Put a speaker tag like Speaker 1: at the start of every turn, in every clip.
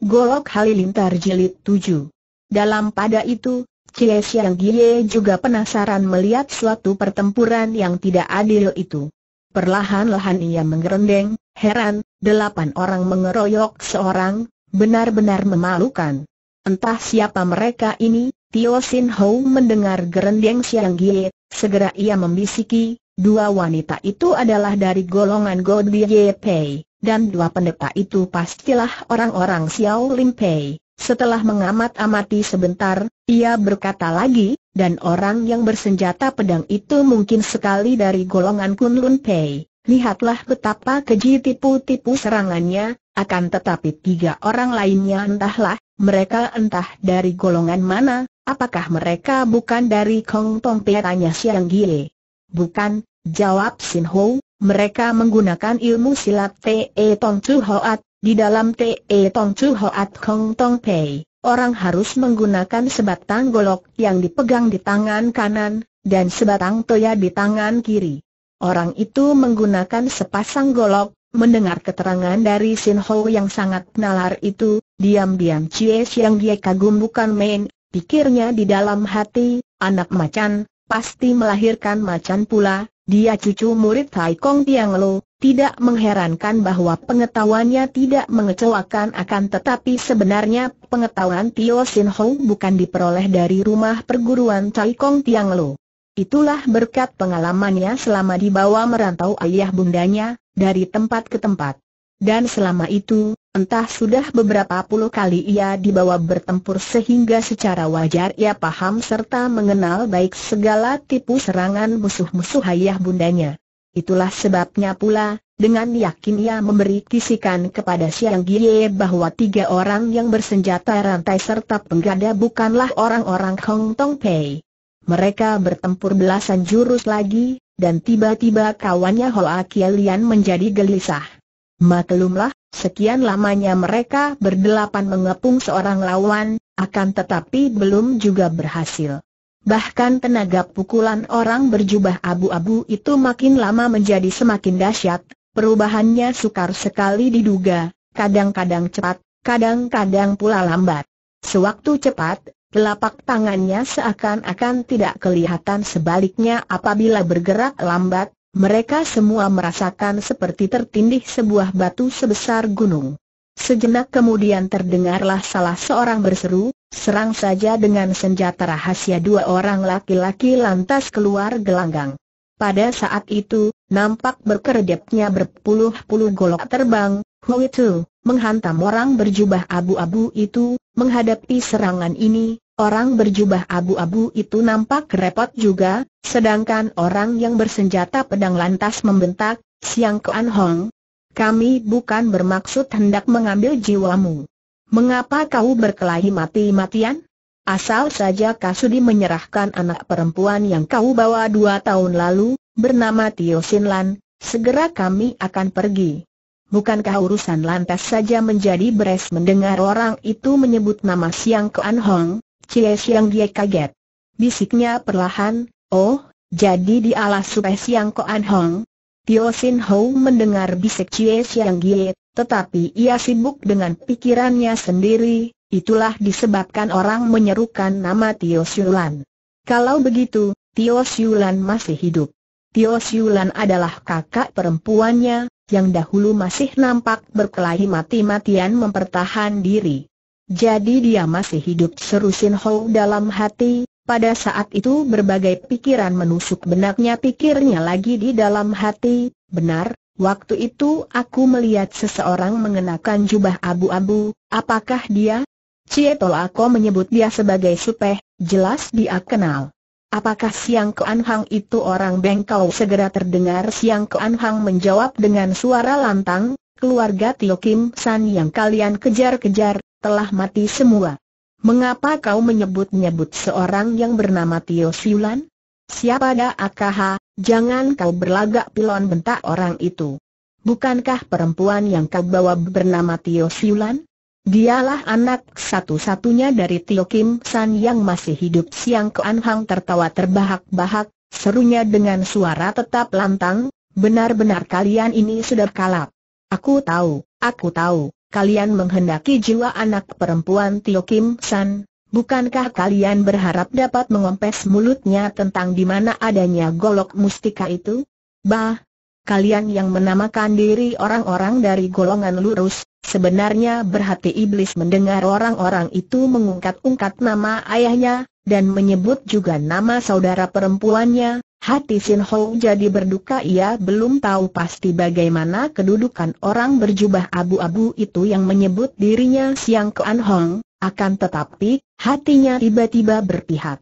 Speaker 1: Golok Halilintar Jilid 7. Dalam pada itu, Cie Siang Gie juga penasaran melihat suatu pertempuran yang tidak adil itu. Perlahan-lahan ia menggerendeng, heran, delapan orang mengeroyok seorang, benar-benar memalukan. Entah siapa mereka ini, Tio Sin Ho mendengar gerendeng Siang Gie, segera ia membisiki, dua wanita itu adalah dari golongan God Ye Pei dan dua pendeta itu pastilah orang-orang Xiao Lim Pei. Setelah mengamat-amati sebentar, ia berkata lagi, dan orang yang bersenjata pedang itu mungkin sekali dari golongan Kunlun Pei. Lihatlah betapa keji tipu-tipu serangannya, akan tetapi tiga orang lainnya entahlah, mereka entah dari golongan mana, apakah mereka bukan dari Kong Tong Pei tanya Siang gile? Bukan, jawab Sin Ho, mereka menggunakan ilmu silat Te Tong Chu Hoat, di dalam Te Tong Chu Hoat Kong Tong Pei, orang harus menggunakan sebatang golok yang dipegang di tangan kanan, dan sebatang toya di tangan kiri. Orang itu menggunakan sepasang golok, mendengar keterangan dari Sin Ho yang sangat nalar itu, diam-diam Cie Siang dia kagum bukan main, pikirnya di dalam hati, anak macan, pasti melahirkan macan pula, dia cucu murid Tai Kong Tiang Lo, tidak mengherankan bahwa pengetahuannya tidak mengecewakan akan tetapi sebenarnya pengetahuan Tio Sin Ho bukan diperoleh dari rumah perguruan Tai Kong Tiang Lo. Itulah berkat pengalamannya selama dibawa merantau ayah bundanya, dari tempat ke tempat. Dan selama itu, entah sudah beberapa puluh kali ia dibawa bertempur sehingga secara wajar ia paham serta mengenal baik segala tipu serangan musuh-musuh ayah bundanya. Itulah sebabnya pula, dengan yakin ia memberi kisikan kepada Siang Gie bahwa tiga orang yang bersenjata rantai serta penggada bukanlah orang-orang Hong Tong Pei. Mereka bertempur belasan jurus lagi, dan tiba-tiba kawannya Hoa Kielian menjadi gelisah. Maklumlah, sekian lamanya mereka berdelapan mengepung seorang lawan, akan tetapi belum juga berhasil. Bahkan tenaga pukulan orang berjubah abu-abu itu makin lama menjadi semakin dahsyat, perubahannya sukar sekali diduga, kadang-kadang cepat, kadang-kadang pula lambat. Sewaktu cepat, telapak tangannya seakan-akan tidak kelihatan sebaliknya apabila bergerak lambat, mereka semua merasakan seperti tertindih sebuah batu sebesar gunung. Sejenak kemudian terdengarlah salah seorang berseru, serang saja dengan senjata rahasia dua orang laki-laki lantas keluar gelanggang. Pada saat itu, nampak berkeredepnya berpuluh-puluh golok terbang, Hui tu, menghantam orang berjubah abu-abu itu, menghadapi serangan ini, Orang berjubah abu-abu itu nampak repot juga, sedangkan orang yang bersenjata pedang lantas membentak, Siang Kuan Hong, kami bukan bermaksud hendak mengambil jiwamu. Mengapa kau berkelahi mati-matian? Asal saja Kasudi menyerahkan anak perempuan yang kau bawa dua tahun lalu, bernama Tio Sin Lan, segera kami akan pergi. Bukankah urusan lantas saja menjadi beres mendengar orang itu menyebut nama Siang Kuan Hong? Cie Siang dia kaget. Bisiknya perlahan, oh, jadi di alas supaya Siang Ko An Hong. Tio Sin Ho mendengar bisik Cie Siang Gie, tetapi ia sibuk dengan pikirannya sendiri, itulah disebabkan orang menyerukan nama Tio Siulan. Kalau begitu, Tio Siulan masih hidup. Tio Siulan adalah kakak perempuannya, yang dahulu masih nampak berkelahi mati-matian mempertahan diri. Jadi dia masih hidup seru Sin Ho dalam hati, pada saat itu berbagai pikiran menusuk benaknya pikirnya lagi di dalam hati, benar, waktu itu aku melihat seseorang mengenakan jubah abu-abu, apakah dia? Cietol aku menyebut dia sebagai Supeh, jelas dia kenal. Apakah Siang Kuan Hang itu orang bengkau? Segera terdengar Siang Kuan Hang menjawab dengan suara lantang, keluarga Tio Kim San yang kalian kejar-kejar, telah mati semua. Mengapa kau menyebut-nyebut seorang yang bernama Tio Siulan? Siapa ada AKH, jangan kau berlagak pilon bentak orang itu. Bukankah perempuan yang kau bawa bernama Tio Siulan? Dialah anak satu-satunya dari Tio Kim San yang masih hidup siang ke Anhang tertawa terbahak-bahak, serunya dengan suara tetap lantang, benar-benar kalian ini sudah kalap. Aku tahu, aku tahu kalian menghendaki jiwa anak perempuan Tio Kim San, bukankah kalian berharap dapat mengompes mulutnya tentang di mana adanya golok mustika itu? Bah, kalian yang menamakan diri orang-orang dari golongan lurus, sebenarnya berhati iblis mendengar orang-orang itu mengungkat-ungkat nama ayahnya, dan menyebut juga nama saudara perempuannya, Hati Sin Ho jadi berduka ia belum tahu pasti bagaimana kedudukan orang berjubah abu-abu itu yang menyebut dirinya Siang Kuan Hong, akan tetapi, hatinya tiba-tiba berpihak.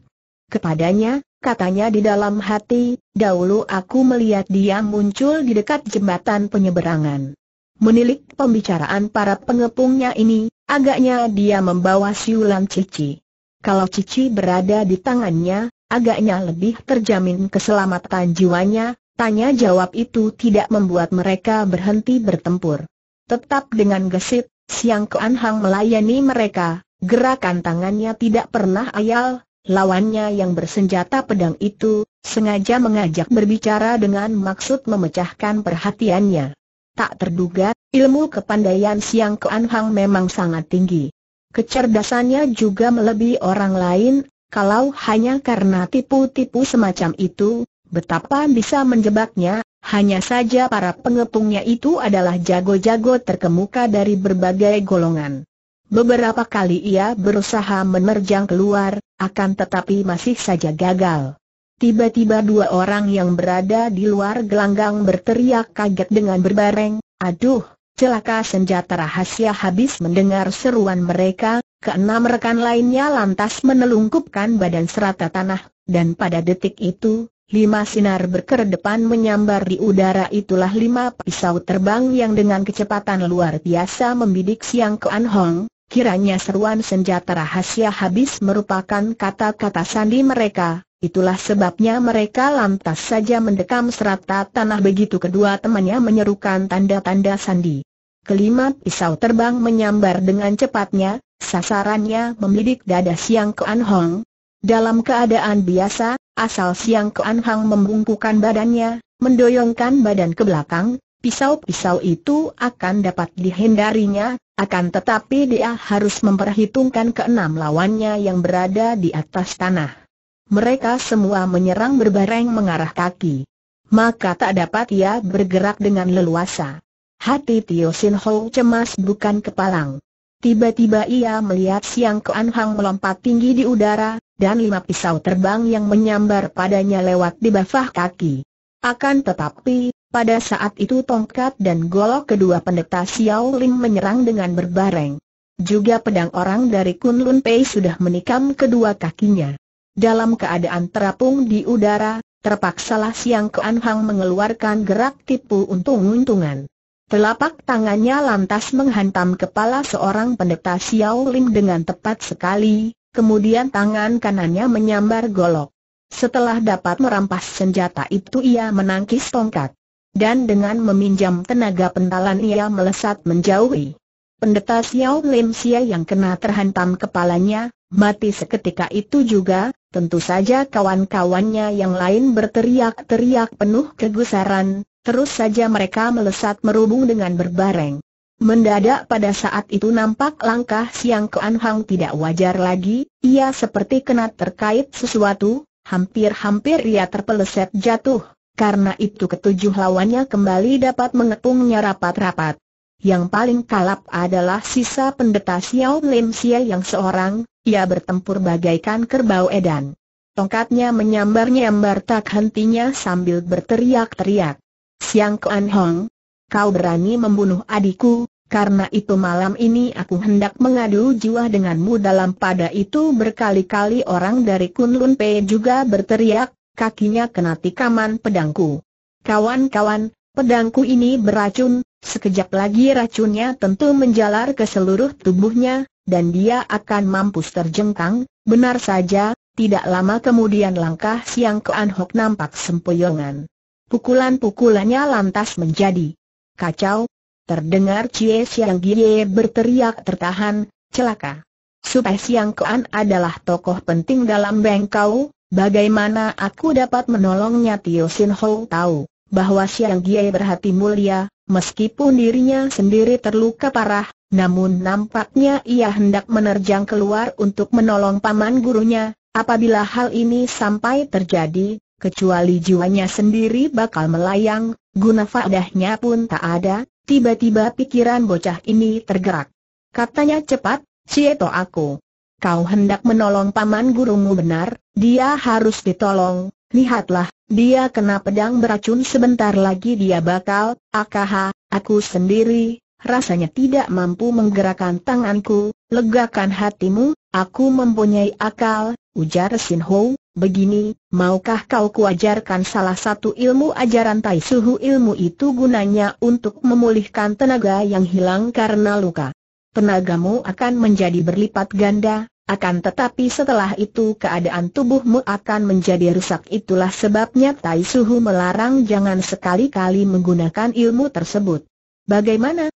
Speaker 1: Kepadanya, katanya di dalam hati, dahulu aku melihat dia muncul di dekat jembatan penyeberangan. Menilik pembicaraan para pengepungnya ini, agaknya dia membawa siulan Cici. Kalau Cici berada di tangannya, agaknya lebih terjamin keselamatan jiwanya, tanya jawab itu tidak membuat mereka berhenti bertempur. Tetap dengan gesit, Siang Kean Hang melayani mereka, gerakan tangannya tidak pernah ayal, lawannya yang bersenjata pedang itu, sengaja mengajak berbicara dengan maksud memecahkan perhatiannya. Tak terduga, ilmu kepandaian Siang Kean Hang memang sangat tinggi. Kecerdasannya juga melebihi orang lain, kalau hanya karena tipu-tipu semacam itu, betapa bisa menjebaknya, hanya saja para pengepungnya itu adalah jago-jago terkemuka dari berbagai golongan. Beberapa kali ia berusaha menerjang keluar, akan tetapi masih saja gagal. Tiba-tiba dua orang yang berada di luar gelanggang berteriak kaget dengan berbareng, aduh, Celaka senjata rahasia habis mendengar seruan mereka, keenam rekan lainnya lantas menelungkupkan badan serata tanah, dan pada detik itu, lima sinar berkedepan menyambar di udara itulah lima pisau terbang yang dengan kecepatan luar biasa membidik siang ke Hong Kiranya seruan senjata rahasia habis merupakan kata-kata sandi mereka, itulah sebabnya mereka lantas saja mendekam serata tanah begitu kedua temannya menyerukan tanda-tanda sandi. Kelima pisau terbang menyambar dengan cepatnya, sasarannya membidik dada Siang Kuan Hong. Dalam keadaan biasa, asal Siang Kuan Hong membungkukan badannya, mendoyongkan badan ke belakang, pisau-pisau itu akan dapat dihindarinya, akan tetapi dia harus memperhitungkan keenam lawannya yang berada di atas tanah. Mereka semua menyerang berbareng mengarah kaki. Maka tak dapat ia bergerak dengan leluasa. Hati Tio Sin Ho cemas bukan kepalang. Tiba-tiba ia melihat Siang Kuan Hang melompat tinggi di udara, dan lima pisau terbang yang menyambar padanya lewat di bawah kaki. Akan tetapi, pada saat itu tongkat dan golok kedua pendeta Xiao Ling menyerang dengan berbareng. Juga pedang orang dari Kunlun Pei sudah menikam kedua kakinya. Dalam keadaan terapung di udara, terpaksalah Siang Kuan Hang mengeluarkan gerak tipu untung-untungan. Telapak tangannya lantas menghantam kepala seorang pendeta Xiao Lim dengan tepat sekali, kemudian tangan kanannya menyambar golok. Setelah dapat merampas senjata itu ia menangkis tongkat. Dan dengan meminjam tenaga pentalan ia melesat menjauhi. Pendeta Xiao Lim Sia yang kena terhantam kepalanya, mati seketika itu juga, tentu saja kawan-kawannya yang lain berteriak-teriak penuh kegusaran, Terus saja mereka melesat merubung dengan berbareng. Mendadak pada saat itu nampak langkah Siang keanhang tidak wajar lagi, ia seperti kena terkait sesuatu, hampir-hampir ia terpeleset jatuh, karena itu ketujuh lawannya kembali dapat mengepungnya rapat-rapat. Yang paling kalap adalah sisa pendeta Xiao Lim Xie yang seorang, ia bertempur bagaikan kerbau edan. Tongkatnya menyambar-nyambar tak hentinya sambil berteriak-teriak. Siang Kuan Hong, kau berani membunuh adikku, karena itu malam ini aku hendak mengadu jiwa denganmu dalam pada itu berkali-kali orang dari Kunlun Pei juga berteriak, kakinya kena tikaman pedangku. Kawan-kawan, pedangku ini beracun, sekejap lagi racunnya tentu menjalar ke seluruh tubuhnya, dan dia akan mampus terjengkang, benar saja, tidak lama kemudian langkah Siang Kean Hong nampak sempoyongan. Pukulan-pukulannya lantas menjadi kacau. Terdengar Cie Siang Gie berteriak tertahan, celaka. Supaya Siang Kuan adalah tokoh penting dalam bengkau, bagaimana aku dapat menolongnya Tio Sin Ho tahu bahwa Siang Gie berhati mulia, meskipun dirinya sendiri terluka parah, namun nampaknya ia hendak menerjang keluar untuk menolong paman gurunya, apabila hal ini sampai terjadi, kecuali jiwanya sendiri bakal melayang, guna faedahnya pun tak ada, tiba-tiba pikiran bocah ini tergerak. Katanya cepat, Sieto aku. Kau hendak menolong paman gurumu benar, dia harus ditolong, lihatlah, dia kena pedang beracun sebentar lagi dia bakal, akaha, aku sendiri, rasanya tidak mampu menggerakkan tanganku, legakan hatimu, aku mempunyai akal, ujar Sin Ho, begini, maukah kau kuajarkan salah satu ilmu ajaran Tai Suhu ilmu itu gunanya untuk memulihkan tenaga yang hilang karena luka. Tenagamu akan menjadi berlipat ganda, akan tetapi setelah itu keadaan tubuhmu akan menjadi rusak itulah sebabnya Tai Suhu melarang jangan sekali-kali menggunakan ilmu tersebut. Bagaimana,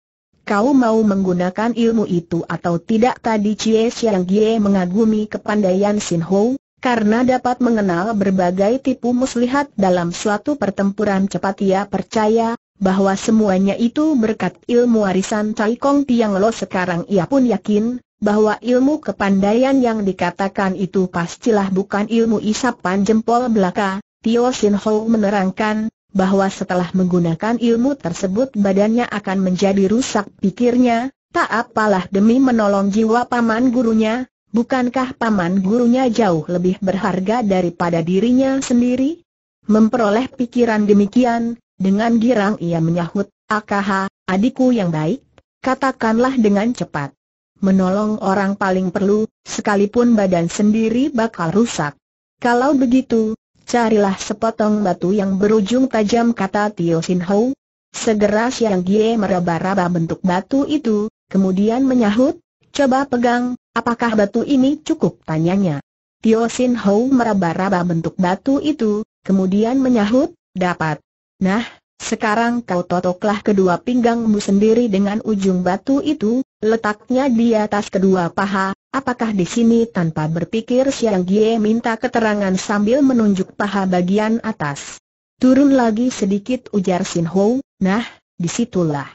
Speaker 1: kau mau menggunakan ilmu itu atau tidak tadi Cie yang Gie mengagumi kepandaian Sin Ho, karena dapat mengenal berbagai tipu muslihat dalam suatu pertempuran cepat ia percaya, bahwa semuanya itu berkat ilmu warisan Cai Kong Tiang Lo sekarang ia pun yakin, bahwa ilmu kepandaian yang dikatakan itu pastilah bukan ilmu isapan jempol belaka, Tio Sin Ho menerangkan, bahwa setelah menggunakan ilmu tersebut badannya akan menjadi rusak pikirnya, tak apalah demi menolong jiwa paman gurunya, bukankah paman gurunya jauh lebih berharga daripada dirinya sendiri? Memperoleh pikiran demikian, dengan girang ia menyahut, Akaha, adikku yang baik, katakanlah dengan cepat. Menolong orang paling perlu, sekalipun badan sendiri bakal rusak. Kalau begitu, Carilah sepotong batu yang berujung tajam kata Tio Sin Ho. Segera Siang Gie meraba-raba bentuk batu itu, kemudian menyahut, coba pegang, apakah batu ini cukup tanyanya. Tio Sin Ho meraba-raba bentuk batu itu, kemudian menyahut, dapat. Nah, sekarang kau totoklah kedua pinggangmu sendiri dengan ujung batu itu, letaknya di atas kedua paha, Apakah di sini tanpa berpikir Siang Gie minta keterangan sambil menunjuk paha bagian atas. Turun lagi sedikit ujar Sin Ho, nah, disitulah.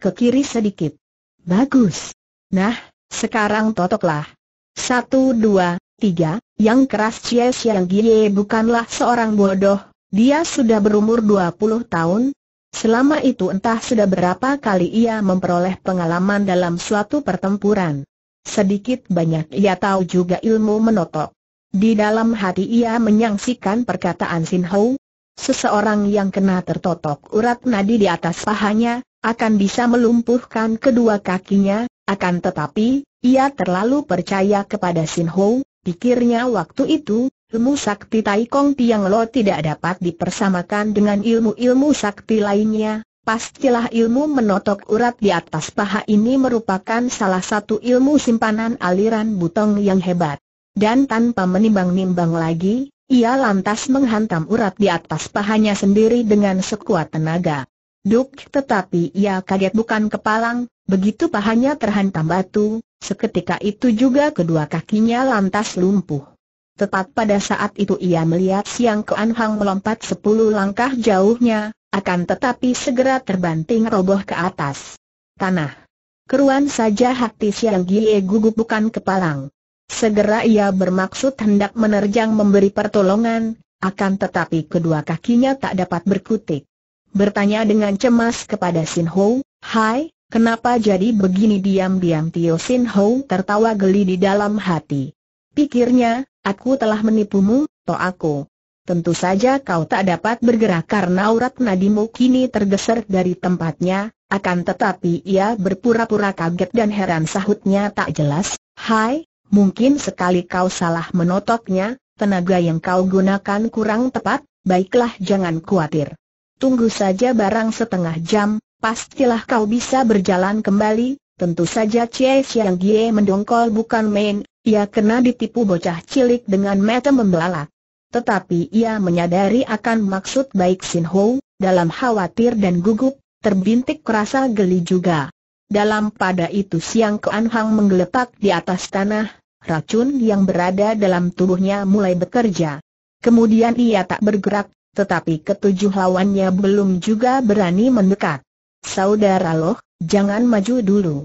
Speaker 1: Ke kiri sedikit. Bagus. Nah, sekarang totoklah. Satu dua, tiga, yang keras Cie Siang Gie bukanlah seorang bodoh, dia sudah berumur 20 tahun, Selama itu entah sudah berapa kali ia memperoleh pengalaman dalam suatu pertempuran. Sedikit banyak ia tahu juga ilmu menotok. Di dalam hati ia menyangsikan perkataan Sin Ho. seseorang yang kena tertotok urat nadi di atas pahanya, akan bisa melumpuhkan kedua kakinya, akan tetapi, ia terlalu percaya kepada Sin Ho, pikirnya waktu itu, ilmu sakti Tai Kong Tiang Lo tidak dapat dipersamakan dengan ilmu-ilmu sakti lainnya, Pastilah ilmu menotok urat di atas paha ini merupakan salah satu ilmu simpanan aliran butong yang hebat. Dan tanpa menimbang-nimbang lagi, ia lantas menghantam urat di atas pahanya sendiri dengan sekuat tenaga. Duk tetapi ia kaget bukan kepalang, begitu pahanya terhantam batu, seketika itu juga kedua kakinya lantas lumpuh. Tepat pada saat itu ia melihat Siang keanhang Hang melompat sepuluh langkah jauhnya, akan tetapi segera terbanting roboh ke atas tanah. Keruan saja hati siang Gie gugup bukan kepalang. Segera ia bermaksud hendak menerjang memberi pertolongan, akan tetapi kedua kakinya tak dapat berkutik. Bertanya dengan cemas kepada Sin Ho, Hai, kenapa jadi begini diam-diam Tio Sin Ho tertawa geli di dalam hati. Pikirnya, aku telah menipumu, to aku. Tentu saja kau tak dapat bergerak karena urat nadimu kini tergeser dari tempatnya, akan tetapi ia berpura-pura kaget dan heran sahutnya tak jelas, Hai, mungkin sekali kau salah menotoknya, tenaga yang kau gunakan kurang tepat, baiklah jangan khawatir. Tunggu saja barang setengah jam, pastilah kau bisa berjalan kembali, tentu saja Cie yang Gie mendongkol bukan main, ia kena ditipu bocah cilik dengan mata membelalak tetapi ia menyadari akan maksud baik Sin Ho, dalam khawatir dan gugup, terbintik kerasa geli juga. Dalam pada itu siang Kuan Hang menggeletak di atas tanah, racun yang berada dalam tubuhnya mulai bekerja. Kemudian ia tak bergerak, tetapi ketujuh lawannya belum juga berani mendekat. Saudara Loh, jangan maju dulu.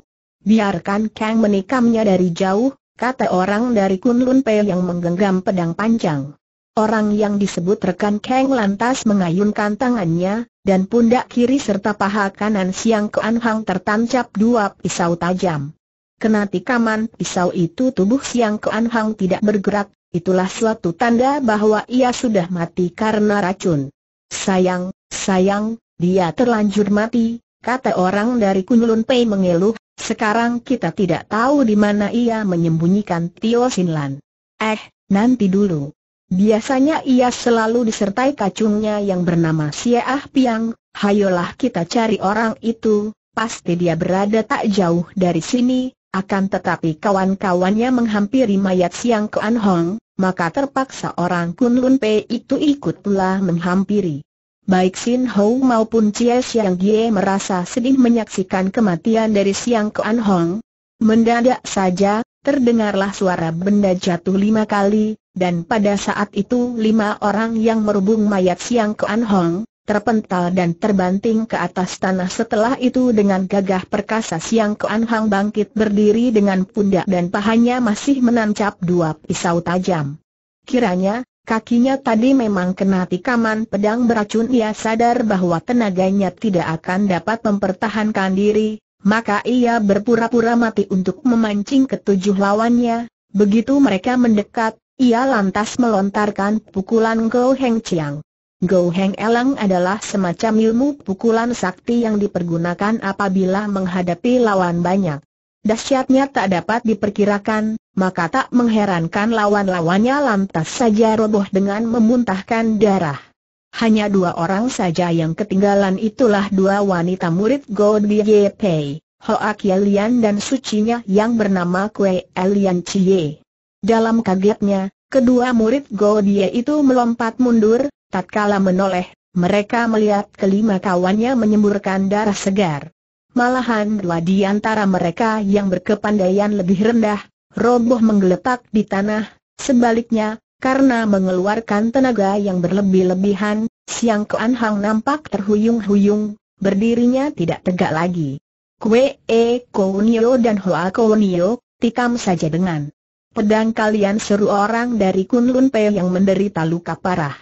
Speaker 1: Biarkan Kang menikamnya dari jauh, kata orang dari Kunlun Pei yang menggenggam pedang panjang. Orang yang disebut rekan Kang lantas mengayunkan tangannya, dan pundak kiri serta paha kanan Siang ke Anhang tertancap dua pisau tajam. Kena tikaman pisau itu tubuh Siang ke Anhang tidak bergerak, itulah suatu tanda bahwa ia sudah mati karena racun. Sayang, sayang, dia terlanjur mati, kata orang dari Kunlun Pei mengeluh, sekarang kita tidak tahu di mana ia menyembunyikan Tio Sinlan. Eh, nanti dulu. Biasanya ia selalu disertai kacungnya yang bernama Siah Piang, hayolah kita cari orang itu, pasti dia berada tak jauh dari sini, akan tetapi kawan-kawannya menghampiri mayat Siang Kuan Hong, maka terpaksa orang Kun Lun Pei itu ikut pula menghampiri. Baik Sin Hou maupun Cie Siang Gie merasa sedih menyaksikan kematian dari Siang Kuan Hong. Mendadak saja, terdengarlah suara benda jatuh lima kali, dan pada saat itu lima orang yang merubung mayat Siang Kuan Hong, terpental dan terbanting ke atas tanah setelah itu dengan gagah perkasa Siang Kuan Hang bangkit berdiri dengan pundak dan pahanya masih menancap dua pisau tajam. Kiranya, kakinya tadi memang kena tikaman pedang beracun ia sadar bahwa tenaganya tidak akan dapat mempertahankan diri, maka ia berpura-pura mati untuk memancing ketujuh lawannya, begitu mereka mendekat, ia lantas melontarkan pukulan Go Heng Chiang. Go Heng Elang adalah semacam ilmu pukulan sakti yang dipergunakan apabila menghadapi lawan banyak. Dasyatnya tak dapat diperkirakan, maka tak mengherankan lawan-lawannya lantas saja roboh dengan memuntahkan darah. Hanya dua orang saja yang ketinggalan itulah dua wanita murid Go Ye Pei, Hoa Kielian dan sucinya yang bernama Kue Elian Chie. Dalam kagetnya, kedua murid Godie itu melompat mundur, tatkala menoleh, mereka melihat kelima kawannya menyemburkan darah segar. Malahan dua di antara mereka yang berkepandaian lebih rendah, roboh menggeletak di tanah, sebaliknya, karena mengeluarkan tenaga yang berlebih-lebihan, Siang ke anhang nampak terhuyung-huyung, berdirinya tidak tegak lagi. Kue E Kounio dan Hoa Kounio, tikam saja dengan pedang kalian seru orang dari Kunlun Pei yang menderita luka parah.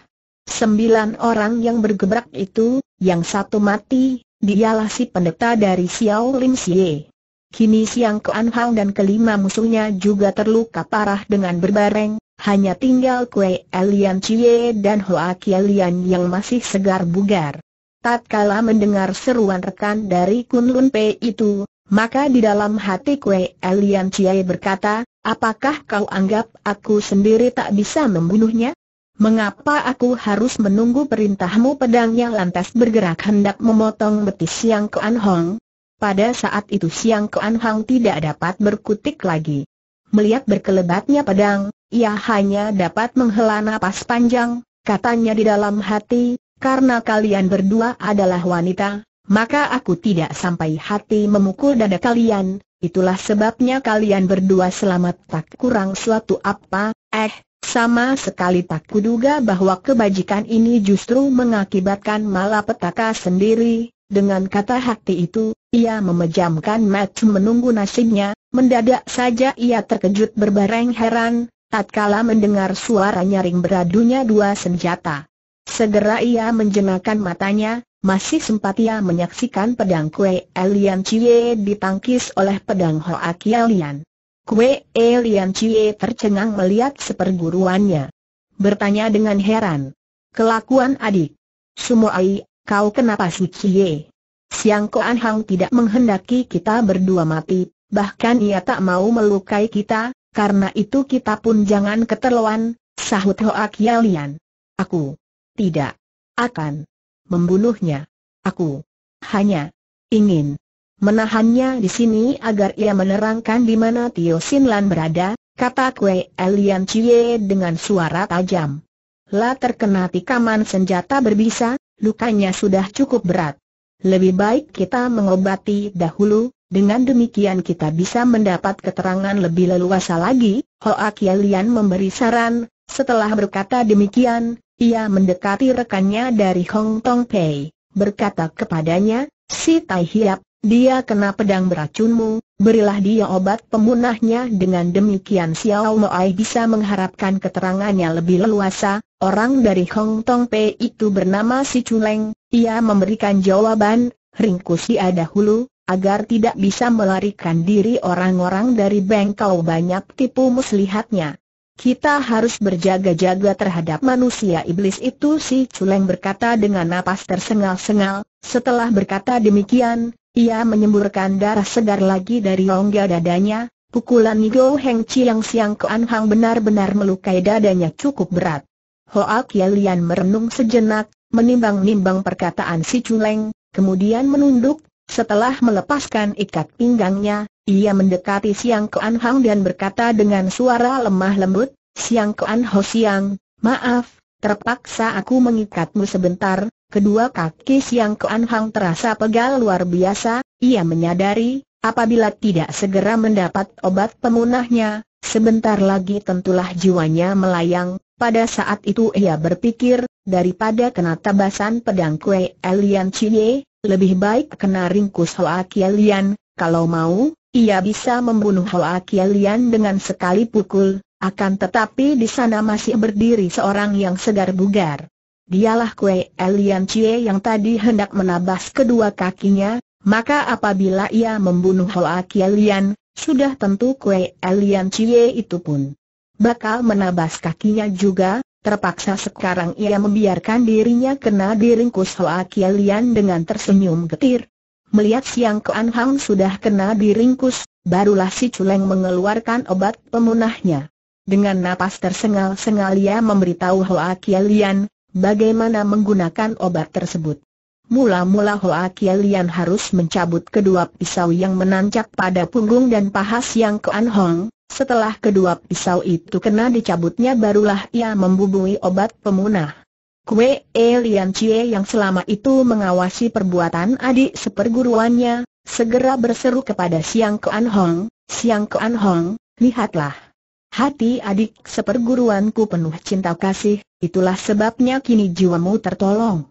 Speaker 1: Sembilan orang yang bergebrak itu, yang satu mati, dialah si pendeta dari Xiao Lim Xie. Kini Siang Kuan Hang dan kelima musuhnya juga terluka parah dengan berbareng, hanya tinggal Kue Elian Chie dan Hoa Kielian yang masih segar bugar. Tatkala mendengar seruan rekan dari Kunlun Pei itu, maka di dalam hati Kue Elian Chie berkata, Apakah kau anggap aku sendiri tak bisa membunuhnya? Mengapa aku harus menunggu perintahmu pedangnya lantas bergerak hendak memotong betis Siang Kuan Hong? Pada saat itu Siang Kuan Hong tidak dapat berkutik lagi. Melihat berkelebatnya pedang, ia hanya dapat menghela napas panjang, katanya di dalam hati, karena kalian berdua adalah wanita, maka aku tidak sampai hati memukul dada kalian, Itulah sebabnya kalian berdua selamat tak kurang suatu apa, eh, sama sekali tak kuduga bahwa kebajikan ini justru mengakibatkan malapetaka sendiri, dengan kata hati itu, ia memejamkan mata menunggu nasibnya, mendadak saja ia terkejut berbareng heran, tatkala mendengar suara nyaring beradunya dua senjata. Segera ia menjenakan matanya, masih sempat ia menyaksikan pedang Kue Elian Cie ditangkis oleh pedang Hoa Kialian. Kue Elian Cie tercengang melihat seperguruannya. Bertanya dengan heran. Kelakuan adik. Sumoai, kau kenapa si Cie? Siang Koan Hang tidak menghendaki kita berdua mati, bahkan ia tak mau melukai kita, karena itu kita pun jangan keterlaluan, sahut Hoa Kialian. Aku. Tidak. Akan membunuhnya. Aku hanya ingin menahannya di sini agar ia menerangkan di mana Tio Sin berada, kata Kue Elian Cie dengan suara tajam. La terkena tikaman senjata berbisa, lukanya sudah cukup berat. Lebih baik kita mengobati dahulu, dengan demikian kita bisa mendapat keterangan lebih leluasa lagi, Hoa Kialian memberi saran, setelah berkata demikian, ia mendekati rekannya dari Hong Tong Pei, berkata kepadanya, Si Tai Hiap, dia kena pedang beracunmu, berilah dia obat pemunahnya dengan demikian Xiao Moai bisa mengharapkan keterangannya lebih leluasa, orang dari Hong Tong Pei itu bernama Si Chuleng, ia memberikan jawaban, ringkus ada dahulu, agar tidak bisa melarikan diri orang-orang dari Bengkau banyak tipu muslihatnya. Kita harus berjaga-jaga terhadap manusia iblis itu si Culeng berkata dengan napas tersengal-sengal, setelah berkata demikian, ia menyemburkan darah segar lagi dari rongga dadanya, pukulan Nigo Heng yang Siang ke Anhang benar-benar melukai dadanya cukup berat. Hoa ah Kialian merenung sejenak, menimbang-nimbang perkataan si Culeng, kemudian menunduk, setelah melepaskan ikat pinggangnya, ia mendekati Siang Kuan Hang dan berkata dengan suara lemah lembut, Siang Kuan Ho Siang, maaf, terpaksa aku mengikatmu sebentar, kedua kaki Siang Kuan Hang terasa pegal luar biasa, ia menyadari, apabila tidak segera mendapat obat pemunahnya, sebentar lagi tentulah jiwanya melayang, pada saat itu ia berpikir, daripada kena tabasan pedang kue Elian Chie, lebih baik kena ringkus Hoa Kialian, kalau mau, ia bisa membunuh Hoa Kialian dengan sekali pukul, akan tetapi di sana masih berdiri seorang yang segar bugar. Dialah Kue Elian Cie yang tadi hendak menabas kedua kakinya, maka apabila ia membunuh Hoa Kielian, sudah tentu Kue Elian Cie itu pun bakal menabas kakinya juga, Terpaksa sekarang ia membiarkan dirinya kena diringkus Hoa Kialian dengan tersenyum getir. Melihat Siang Kean Hang sudah kena diringkus, barulah si Culeng mengeluarkan obat pemunahnya. Dengan napas tersengal-sengal ia memberitahu Hoa Kialian, bagaimana menggunakan obat tersebut. Mula-mula Hoa Kialian harus mencabut kedua pisau yang menancap pada punggung dan paha Siang Kean Hong, setelah kedua pisau itu kena dicabutnya barulah ia membubui obat pemunah. Kue Elian Chie yang selama itu mengawasi perbuatan adik seperguruannya, segera berseru kepada Siang An Hong, Siang An Hong, lihatlah. Hati adik seperguruanku penuh cinta kasih, itulah sebabnya kini jiwamu tertolong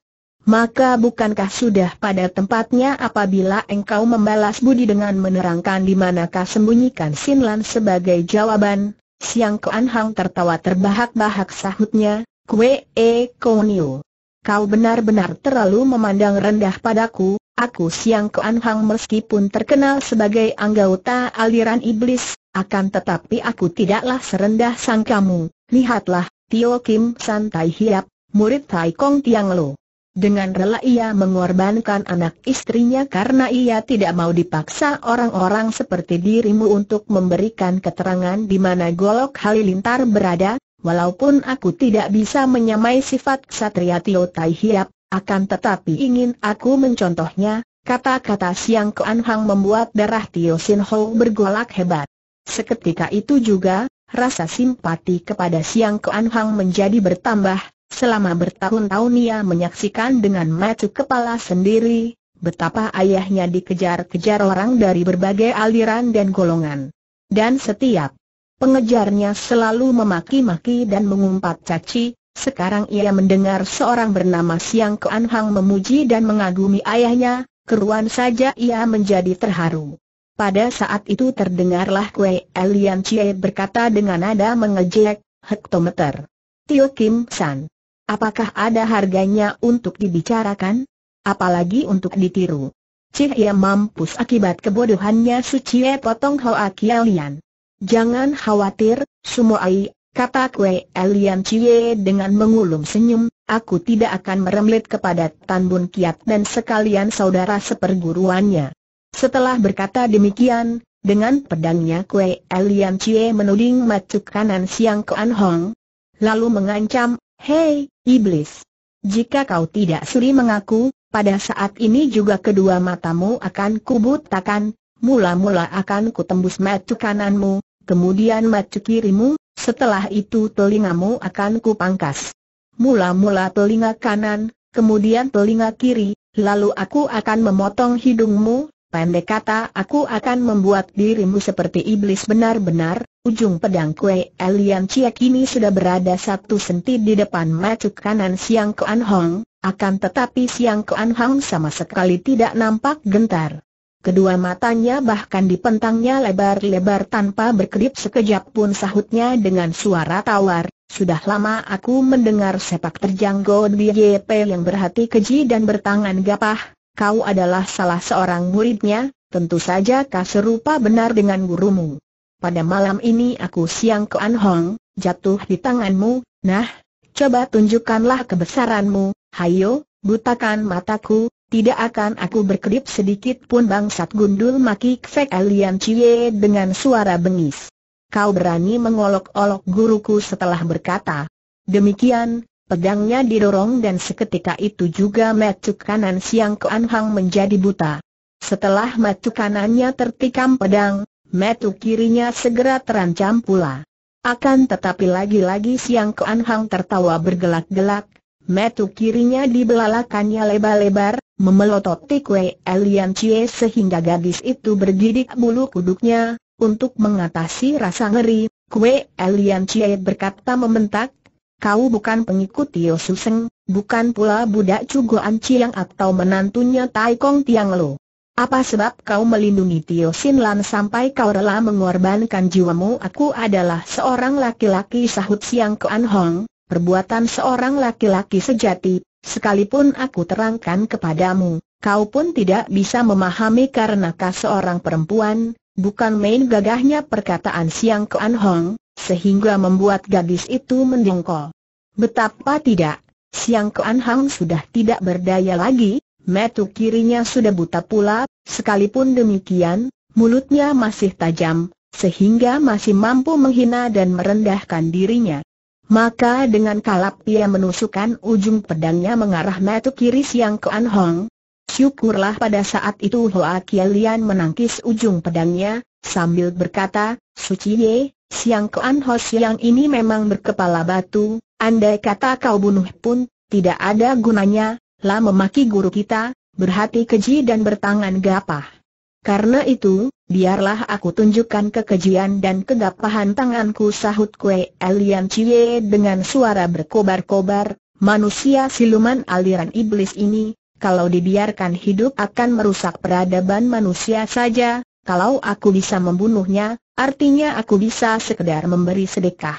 Speaker 1: maka bukankah sudah pada tempatnya apabila engkau membalas budi dengan menerangkan di manakah sembunyikan Sinlan sebagai jawaban? Siang Koan Hang tertawa terbahak-bahak sahutnya, Kue E eh, Koniu. Kau benar-benar terlalu memandang rendah padaku, aku Siang Koan Hang meskipun terkenal sebagai anggota aliran iblis, akan tetapi aku tidaklah serendah sangkamu. Lihatlah, Tio Kim Santai Hiap, murid Tai Kong Tiang Lo. Dengan rela ia mengorbankan anak istrinya karena ia tidak mau dipaksa orang-orang seperti dirimu untuk memberikan keterangan di mana Golok Halilintar berada, walaupun aku tidak bisa menyamai sifat Satria Tio Tai Hiap, akan tetapi ingin aku mencontohnya, kata-kata Siang Kuan Hang membuat darah Tio Sin Ho bergolak hebat. Seketika itu juga, rasa simpati kepada Siang Kuan Hang menjadi bertambah, Selama bertahun-tahun ia menyaksikan dengan mata kepala sendiri, betapa ayahnya dikejar-kejar orang dari berbagai aliran dan golongan. Dan setiap pengejarnya selalu memaki-maki dan mengumpat caci, sekarang ia mendengar seorang bernama Siang Kuan Hang memuji dan mengagumi ayahnya, keruan saja ia menjadi terharu. Pada saat itu terdengarlah Kue Elian Chie berkata dengan nada mengejek, hektometer. Tio Kim San. Apakah ada harganya untuk dibicarakan? Apalagi untuk ditiru? Cih ia mampus akibat kebodohannya suciye potong Hoa Kialian. Jangan khawatir, Sumoai, kata kue Elian Cie dengan mengulung senyum, aku tidak akan meremlit kepada Tan Bun Kiat dan sekalian saudara seperguruannya. Setelah berkata demikian, dengan pedangnya kue Elian Cie menuding macu kanan Siang ke Hong. Lalu mengancam, Hei, Iblis. Jika kau tidak suri mengaku, pada saat ini juga kedua matamu akan kubutakan, mula-mula akan kutembus mata kananmu, kemudian mata kirimu, setelah itu telingamu akan kupangkas. Mula-mula telinga kanan, kemudian telinga kiri, lalu aku akan memotong hidungmu, pendek kata aku akan membuat dirimu seperti iblis benar-benar, Ujung pedang kue Elian Chia kini sudah berada satu senti di depan mata kanan Siang Kuan Hong, akan tetapi Siang Kuan Hong sama sekali tidak nampak gentar. Kedua matanya bahkan dipentangnya lebar-lebar tanpa berkedip sekejap pun sahutnya dengan suara tawar, sudah lama aku mendengar sepak terjang Go Yep yang berhati keji dan bertangan gapah, kau adalah salah seorang muridnya, tentu saja kau serupa benar dengan gurumu pada malam ini aku siang ke An Hong, jatuh di tanganmu, nah, coba tunjukkanlah kebesaranmu, hayo, butakan mataku, tidak akan aku berkedip sedikit pun bangsat gundul maki kfek Alian Cie dengan suara bengis. Kau berani mengolok-olok guruku setelah berkata. Demikian, pedangnya didorong dan seketika itu juga metuk kanan siang ke Hong menjadi buta. Setelah macuk kanannya tertikam pedang, metu kirinya segera terancam pula. Akan tetapi lagi-lagi Siang keanhang Anhang tertawa bergelak-gelak, metu kirinya dibelalakannya lebar-lebar, memelototi kue Elian cie sehingga gadis itu bergidik bulu kuduknya, untuk mengatasi rasa ngeri, kue Elian cie berkata mementak, kau bukan pengikut Tio Suseng, bukan pula budak Cugo anciang atau menantunya Tai Kong Tiang Lo. Apa sebab kau melindungi Tio Sin Lan sampai kau rela mengorbankan jiwamu? Aku adalah seorang laki-laki sahut Siang Kuan Hong, perbuatan seorang laki-laki sejati, sekalipun aku terangkan kepadamu, kau pun tidak bisa memahami karena kau seorang perempuan, bukan main gagahnya perkataan Siang Kuan Hong, sehingga membuat gadis itu mendongkol. Betapa tidak, Siang Kuan Hong sudah tidak berdaya lagi, Metu kirinya sudah buta pula, sekalipun demikian, mulutnya masih tajam, sehingga masih mampu menghina dan merendahkan dirinya. Maka dengan kalap ia menusukkan ujung pedangnya mengarah metu kiri Siang Ke An Hong. Syukurlah pada saat itu Hoa Kialian menangkis ujung pedangnya, sambil berkata, Suci Ye, Siang Ke An Ho Siang ini memang berkepala batu, andai kata kau bunuh pun, tidak ada gunanya, lah memaki guru kita, berhati keji dan bertangan gapah. Karena itu, biarlah aku tunjukkan kekejian dan kegapahan tanganku sahut kue Elian Cie dengan suara berkobar-kobar, manusia siluman aliran iblis ini, kalau dibiarkan hidup akan merusak peradaban manusia saja, kalau aku bisa membunuhnya, artinya aku bisa sekedar memberi sedekah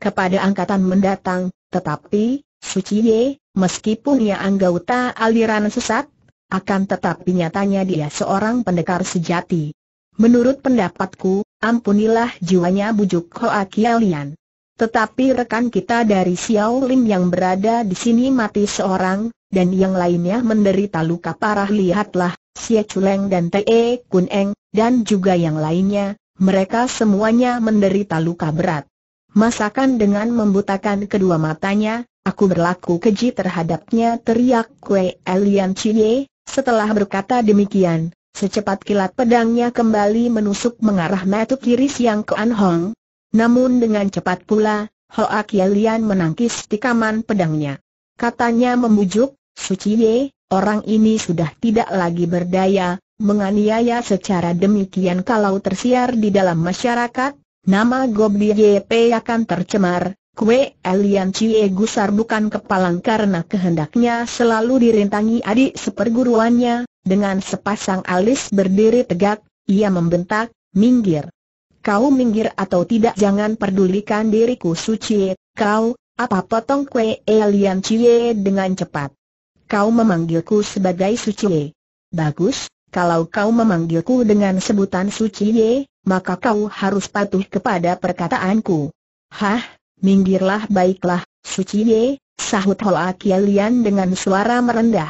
Speaker 1: kepada angkatan mendatang, tetapi, Suciye, meskipun ia anggota aliran sesat, akan tetapi nyatanya dia seorang pendekar sejati. Menurut pendapatku, ampunilah jiwanya bujuk Hoa Kialian. Tetapi rekan kita dari Xiao Lim yang berada di sini mati seorang, dan yang lainnya menderita luka parah lihatlah, Xie Chuleng dan Te Kun Eng, dan juga yang lainnya, mereka semuanya menderita luka berat. Masakan dengan membutakan kedua matanya, Aku berlaku keji terhadapnya teriak Kue Elian Chie, setelah berkata demikian, Secepat kilat pedangnya kembali menusuk mengarah mata kiri Siang An Hong. Namun dengan cepat pula, Hoa Kielian menangkis tikaman pedangnya. Katanya membujuk, Suci Ye, orang ini sudah tidak lagi berdaya, menganiaya secara demikian kalau tersiar di dalam masyarakat, nama Gobi Pei akan tercemar, Kue Elian Cie Gusar bukan kepalang karena kehendaknya selalu dirintangi adik seperguruannya, dengan sepasang alis berdiri tegak, ia membentak, minggir. Kau minggir atau tidak jangan pedulikan diriku Cie, kau, apa potong kue Elian Cie dengan cepat. Kau memanggilku sebagai Cie. Bagus, kalau kau memanggilku dengan sebutan Cie, maka kau harus patuh kepada perkataanku. Hah? Minggirlah baiklah, Suci Ye, sahut Hoa Lian dengan suara merendah.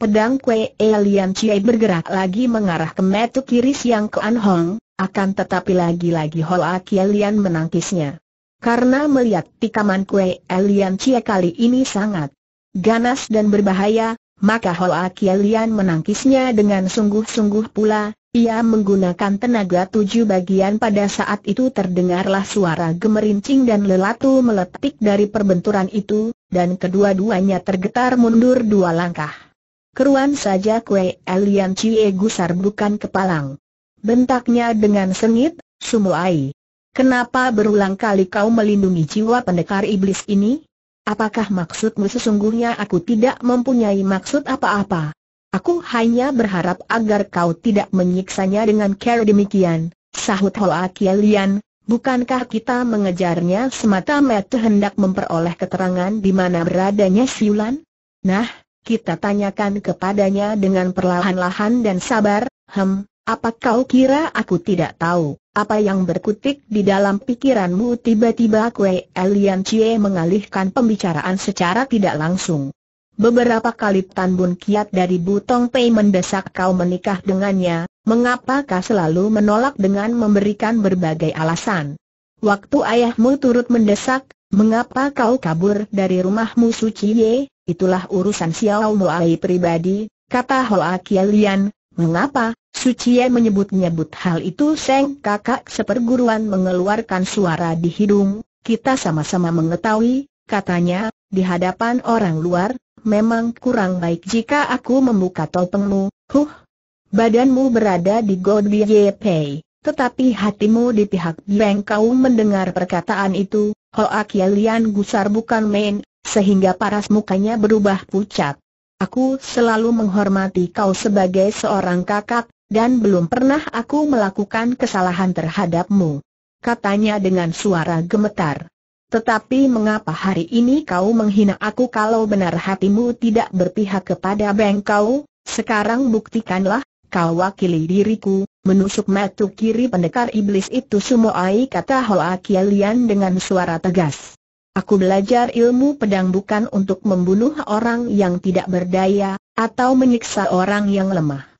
Speaker 1: Pedang Kue e Lian Cie bergerak lagi mengarah ke metu kiri Siang Kuan Hong, akan tetapi lagi-lagi Hoa Lian menangkisnya. Karena melihat tikaman Kue e Lian Cie kali ini sangat ganas dan berbahaya, maka Hoa Lian menangkisnya dengan sungguh-sungguh pula, ia menggunakan tenaga tujuh bagian pada saat itu terdengarlah suara gemerincing dan lelatu meletik dari perbenturan itu, dan kedua-duanya tergetar mundur dua langkah. Keruan saja kue Elian Cie gusar bukan kepalang. Bentaknya dengan sengit, sumuai. Kenapa berulang kali kau melindungi jiwa pendekar iblis ini? Apakah maksudmu sesungguhnya aku tidak mempunyai maksud apa-apa? Aku hanya berharap agar kau tidak menyiksanya dengan cara demikian, sahut Hoa Kielian, bukankah kita mengejarnya semata-mata hendak memperoleh keterangan di mana beradanya Siulan? Nah, kita tanyakan kepadanya dengan perlahan-lahan dan sabar, hem, apa kau kira aku tidak tahu? Apa yang berkutik di dalam pikiranmu tiba-tiba Kue Elian Chie mengalihkan pembicaraan secara tidak langsung. Beberapa kali Tan Bun Kiat dari Butong Pei mendesak kau menikah dengannya, mengapa kau selalu menolak dengan memberikan berbagai alasan? Waktu ayahmu turut mendesak, mengapa kau kabur dari rumahmu suci ye? Itulah urusan Xiao Muai pribadi, kata Hoa Kialian, mengapa? Suci Ye menyebut-nyebut hal itu Seng kakak seperguruan mengeluarkan suara di hidung, kita sama-sama mengetahui, katanya, di hadapan orang luar, memang kurang baik jika aku membuka topengmu, huh. Badanmu berada di God Ye tetapi hatimu di pihak Beng kau mendengar perkataan itu, Hoa Lian gusar bukan main, sehingga paras mukanya berubah pucat. Aku selalu menghormati kau sebagai seorang kakak, dan belum pernah aku melakukan kesalahan terhadapmu. Katanya dengan suara gemetar. Tetapi mengapa hari ini kau menghina aku kalau benar hatimu tidak berpihak kepada bengkau? Sekarang buktikanlah, kau wakili diriku, menusuk matu kiri pendekar iblis itu semua sumoai kata Hoa Kialian dengan suara tegas. Aku belajar ilmu pedang bukan untuk membunuh orang yang tidak berdaya, atau menyiksa orang yang lemah.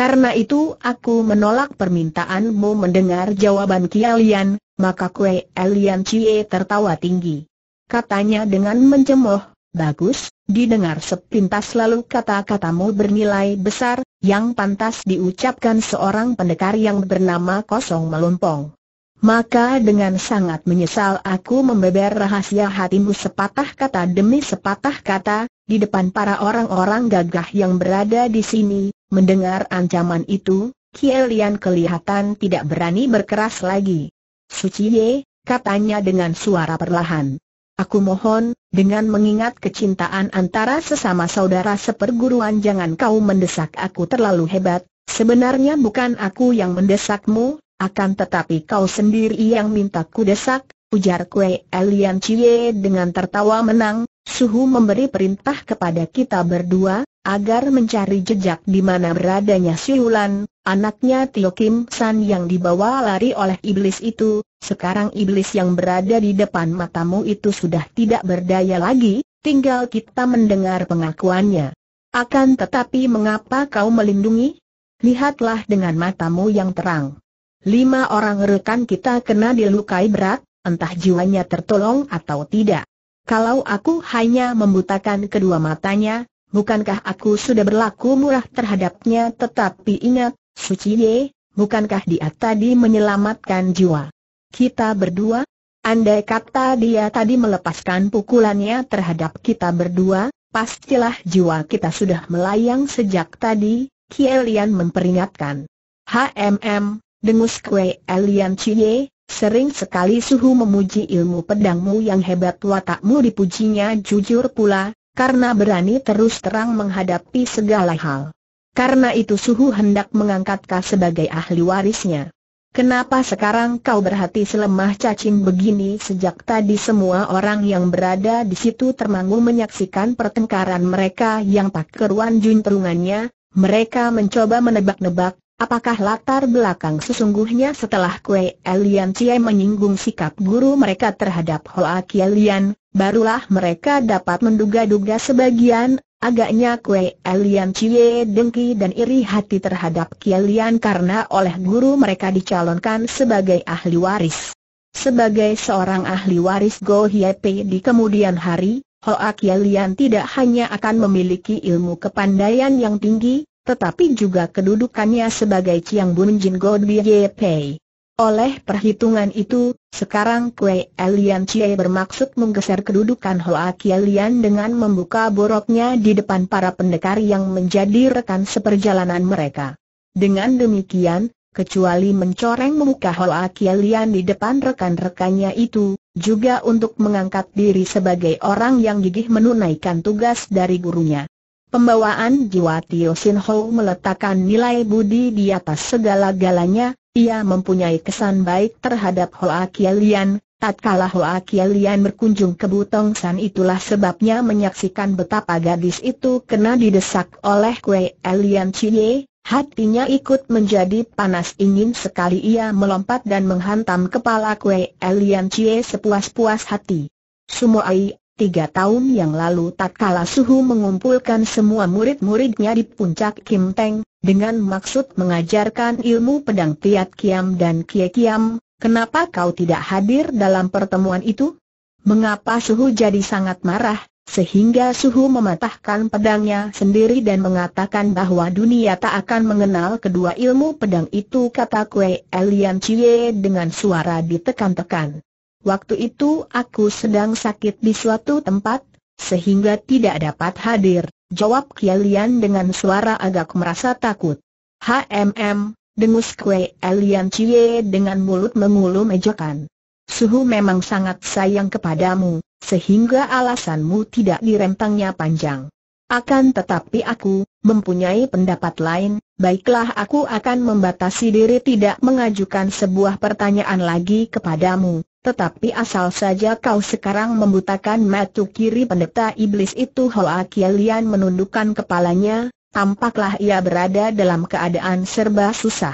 Speaker 1: Karena itu aku menolak permintaanmu mendengar jawaban Kialian, maka Kue Elian Cie tertawa tinggi. Katanya dengan mencemooh, bagus, didengar sepintas lalu kata-katamu bernilai besar, yang pantas diucapkan seorang pendekar yang bernama Kosong Melompong. Maka dengan sangat menyesal aku membeber rahasia hatimu sepatah kata demi sepatah kata, di depan para orang-orang gagah yang berada di sini, mendengar ancaman itu, Kielian kelihatan tidak berani berkeras lagi. Suci Ye, katanya dengan suara perlahan. Aku mohon, dengan mengingat kecintaan antara sesama saudara seperguruan jangan kau mendesak aku terlalu hebat, sebenarnya bukan aku yang mendesakmu, akan tetapi kau sendiri yang minta ku desak, ujar Kue Elian Cie dengan tertawa menang, Suhu memberi perintah kepada kita berdua, agar mencari jejak di mana beradanya Siulan, anaknya Tio Kim San yang dibawa lari oleh iblis itu, sekarang iblis yang berada di depan matamu itu sudah tidak berdaya lagi, tinggal kita mendengar pengakuannya. Akan tetapi mengapa kau melindungi? Lihatlah dengan matamu yang terang. Lima orang rekan kita kena dilukai berat, entah jiwanya tertolong atau tidak. Kalau aku hanya membutakan kedua matanya, bukankah aku sudah berlaku murah terhadapnya tetapi ingat, Suci Ye, bukankah dia tadi menyelamatkan jiwa? Kita berdua? Andai kata dia tadi melepaskan pukulannya terhadap kita berdua, pastilah jiwa kita sudah melayang sejak tadi, Kielian memperingatkan. HMM, Dengus Kue Elian Cie, sering sekali suhu memuji ilmu pedangmu yang hebat watakmu dipujinya jujur pula, karena berani terus terang menghadapi segala hal. Karena itu suhu hendak mengangkat kau sebagai ahli warisnya. Kenapa sekarang kau berhati selemah cacing begini sejak tadi semua orang yang berada di situ termangu menyaksikan pertengkaran mereka yang tak keruan junterungannya. mereka mencoba menebak-nebak, Apakah latar belakang sesungguhnya setelah Kue Elian Cie menyinggung sikap guru mereka terhadap Hoa Kielian, barulah mereka dapat menduga-duga sebagian, agaknya Kue Elian Cie dengki dan iri hati terhadap Kielian karena oleh guru mereka dicalonkan sebagai ahli waris. Sebagai seorang ahli waris Go Hiepe di kemudian hari, Hoa Kielian tidak hanya akan memiliki ilmu kepandaian yang tinggi, tetapi juga kedudukannya sebagai Chiang Bun Jin Go Ye Pei. Oleh perhitungan itu, sekarang Kue Elian Chie bermaksud menggeser kedudukan Hoa Kielian dengan membuka boroknya di depan para pendekar yang menjadi rekan seperjalanan mereka. Dengan demikian, kecuali mencoreng muka Hoa Kielian di depan rekan-rekannya itu, juga untuk mengangkat diri sebagai orang yang gigih menunaikan tugas dari gurunya. Pembawaan jiwa Tio Sin Ho meletakkan nilai budi di atas segala galanya, ia mempunyai kesan baik terhadap Hoa Kielian, tatkala Hoa Kielian berkunjung ke Butong San itulah sebabnya menyaksikan betapa gadis itu kena didesak oleh Kue Elian Chie, hatinya ikut menjadi panas ingin sekali ia melompat dan menghantam kepala Kue Elian Chie sepuas-puas hati. Semua ai. Tiga tahun yang lalu tatkala Suhu mengumpulkan semua murid-muridnya di puncak Kim Teng, dengan maksud mengajarkan ilmu pedang Tiat Kiam dan Kie Kiam, kenapa kau tidak hadir dalam pertemuan itu? Mengapa Suhu jadi sangat marah, sehingga Suhu mematahkan pedangnya sendiri dan mengatakan bahwa dunia tak akan mengenal kedua ilmu pedang itu kata Kue Elian Chie dengan suara ditekan-tekan. Waktu itu aku sedang sakit di suatu tempat, sehingga tidak dapat hadir, jawab Kialian dengan suara agak merasa takut. HMM, dengus kue Elian Cie dengan mulut mengulu mejakan. Suhu memang sangat sayang kepadamu, sehingga alasanmu tidak direntangnya panjang. Akan tetapi aku, mempunyai pendapat lain, baiklah aku akan membatasi diri tidak mengajukan sebuah pertanyaan lagi kepadamu, tetapi asal saja kau sekarang membutakan mata kiri pendeta iblis itu Hoa Kialian menundukkan kepalanya, tampaklah ia berada dalam keadaan serba susah.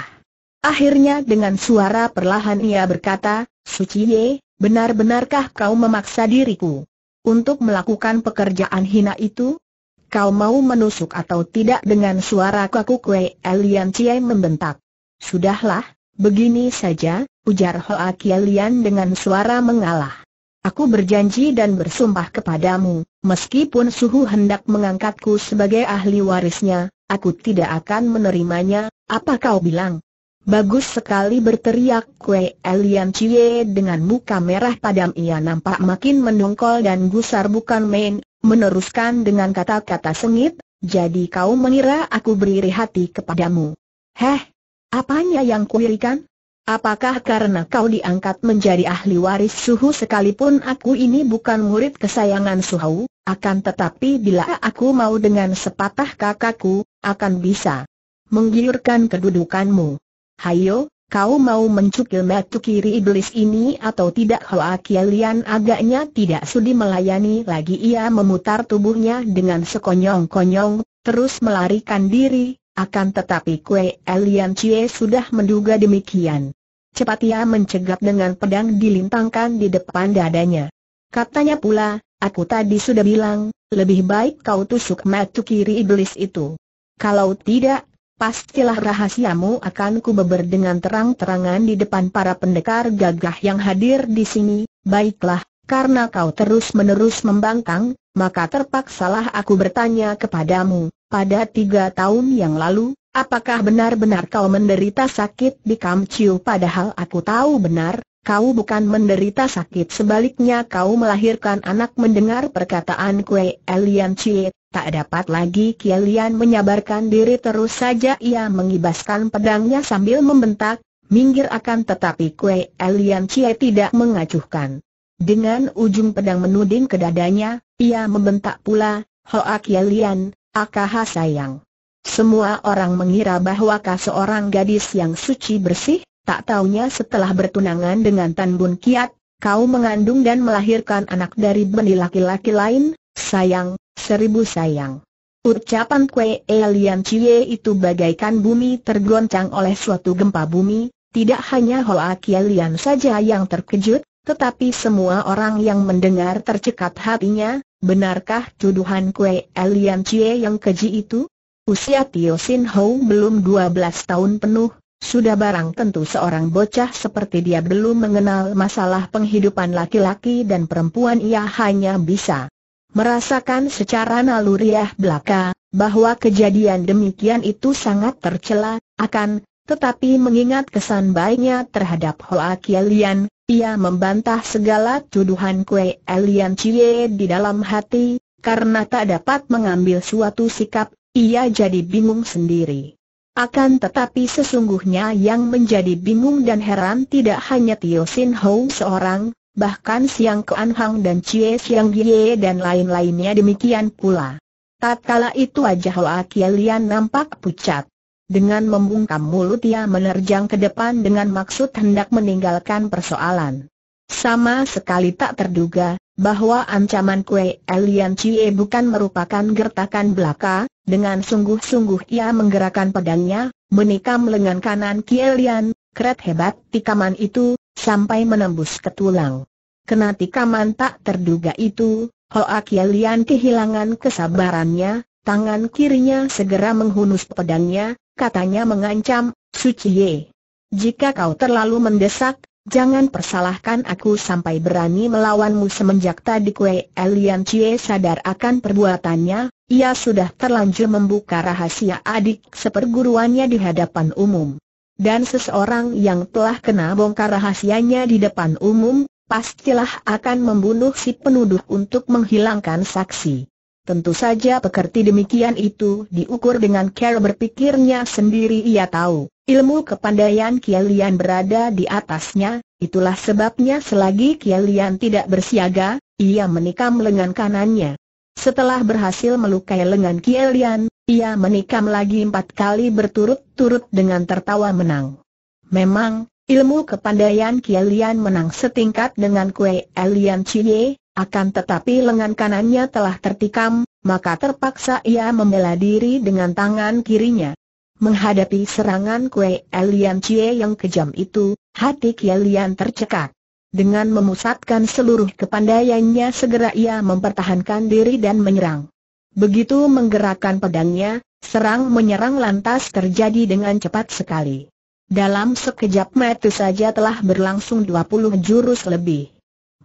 Speaker 1: Akhirnya dengan suara perlahan ia berkata, Suci Ye, benar-benarkah kau memaksa diriku untuk melakukan pekerjaan hina itu? Kau mau menusuk atau tidak dengan suara kaku kue Elian Cie membentak. Sudahlah, begini saja, ujar Hoa Kialian dengan suara mengalah. Aku berjanji dan bersumpah kepadamu, meskipun suhu hendak mengangkatku sebagai ahli warisnya, aku tidak akan menerimanya, apa kau bilang? Bagus sekali berteriak Kue Elian Cie dengan muka merah padam ia nampak makin mendongkol dan gusar bukan main, meneruskan dengan kata-kata sengit, jadi kau mengira aku beri hati kepadamu. Heh, apanya yang kuirikan? Apakah karena kau diangkat menjadi ahli waris suhu sekalipun aku ini bukan murid kesayangan suhu, akan tetapi bila aku mau dengan sepatah kakakku, akan bisa menggiurkan kedudukanmu. Hayo, kau mau mencukil metu kiri iblis ini atau tidak Hoa Kialian agaknya tidak sudi melayani lagi ia memutar tubuhnya dengan sekonyong-konyong, terus melarikan diri, akan tetapi Kue Elian Cie sudah menduga demikian. Cepat ia mencegat dengan pedang dilintangkan di depan dadanya. Katanya pula, aku tadi sudah bilang, lebih baik kau tusuk matu kiri iblis itu. Kalau tidak, pastilah rahasiamu akan kubeber dengan terang-terangan di depan para pendekar gagah yang hadir di sini. Baiklah, karena kau terus-menerus membangkang, maka terpaksalah aku bertanya kepadamu, pada tiga tahun yang lalu, apakah benar-benar kau menderita sakit di Kamciu padahal aku tahu benar, kau bukan menderita sakit sebaliknya kau melahirkan anak mendengar perkataan kue Elian Cie, tak dapat lagi Kielian menyabarkan diri terus saja ia mengibaskan pedangnya sambil membentak, minggir akan tetapi kue Elian Cie tidak mengacuhkan. Dengan ujung pedang menuding ke dadanya, ia membentak pula, Hoa Kielian, Akaha sayang. Semua orang mengira bahwa Kah seorang gadis yang suci bersih, tak taunya setelah bertunangan dengan Tan Bun Kiat, kau mengandung dan melahirkan anak dari benih laki-laki lain, sayang, seribu sayang. Ucapan Kue Elian Cie itu bagaikan bumi tergoncang oleh suatu gempa bumi, tidak hanya Hoa Kielian saja yang terkejut, tetapi semua orang yang mendengar tercekat hatinya, Benarkah tuduhan Kue Elian cie yang keji itu? Usia Tio Sin Ho belum 12 tahun penuh, sudah barang tentu seorang bocah seperti dia belum mengenal masalah penghidupan laki-laki dan perempuan ia hanya bisa merasakan secara naluriah belaka, bahwa kejadian demikian itu sangat tercela, akan, tetapi mengingat kesan baiknya terhadap Hoa Kielian, ia membantah segala tuduhan Kue Elian Cie di dalam hati, karena tak dapat mengambil suatu sikap, ia jadi bingung sendiri. Akan tetapi sesungguhnya yang menjadi bingung dan heran tidak hanya Tio Sin Ho seorang, bahkan Siang An Hang dan Cie Siang Gie dan lain-lainnya demikian pula. Tatkala itu wajah Hoa Kielian nampak pucat. Dengan membungkam mulut ia menerjang ke depan dengan maksud hendak meninggalkan persoalan. Sama sekali tak terduga, bahwa ancaman Kue Elian Cie bukan merupakan gertakan belaka, dengan sungguh-sungguh ia menggerakkan pedangnya, menikam lengan kanan Kialian. keret hebat tikaman itu, sampai menembus ke tulang. Kena tikaman tak terduga itu, Hoa Kie kehilangan kesabarannya, tangan kirinya segera menghunus pedangnya, katanya mengancam, Suciye. Jika kau terlalu mendesak, jangan persalahkan aku sampai berani melawanmu semenjak tadi kue Elian Cie sadar akan perbuatannya, ia sudah terlanjur membuka rahasia adik seperguruannya di hadapan umum. Dan seseorang yang telah kena bongkar rahasianya di depan umum, pastilah akan membunuh si penuduh untuk menghilangkan saksi. Tentu saja pekerti demikian itu diukur dengan cara berpikirnya sendiri ia tahu, ilmu kepandaian Kialian berada di atasnya, itulah sebabnya selagi Kialian tidak bersiaga, ia menikam lengan kanannya. Setelah berhasil melukai lengan Kialian, ia menikam lagi empat kali berturut-turut dengan tertawa menang. Memang, ilmu kepandaian Kialian menang setingkat dengan kue Elian Cie, akan tetapi lengan kanannya telah tertikam, maka terpaksa ia membela diri dengan tangan kirinya. Menghadapi serangan Kue Elian cie yang kejam itu, hati Kielian tercekat. Dengan memusatkan seluruh kepandaiannya segera ia mempertahankan diri dan menyerang. Begitu menggerakkan pedangnya, serang menyerang lantas terjadi dengan cepat sekali. Dalam sekejap mata saja telah berlangsung 20 jurus lebih.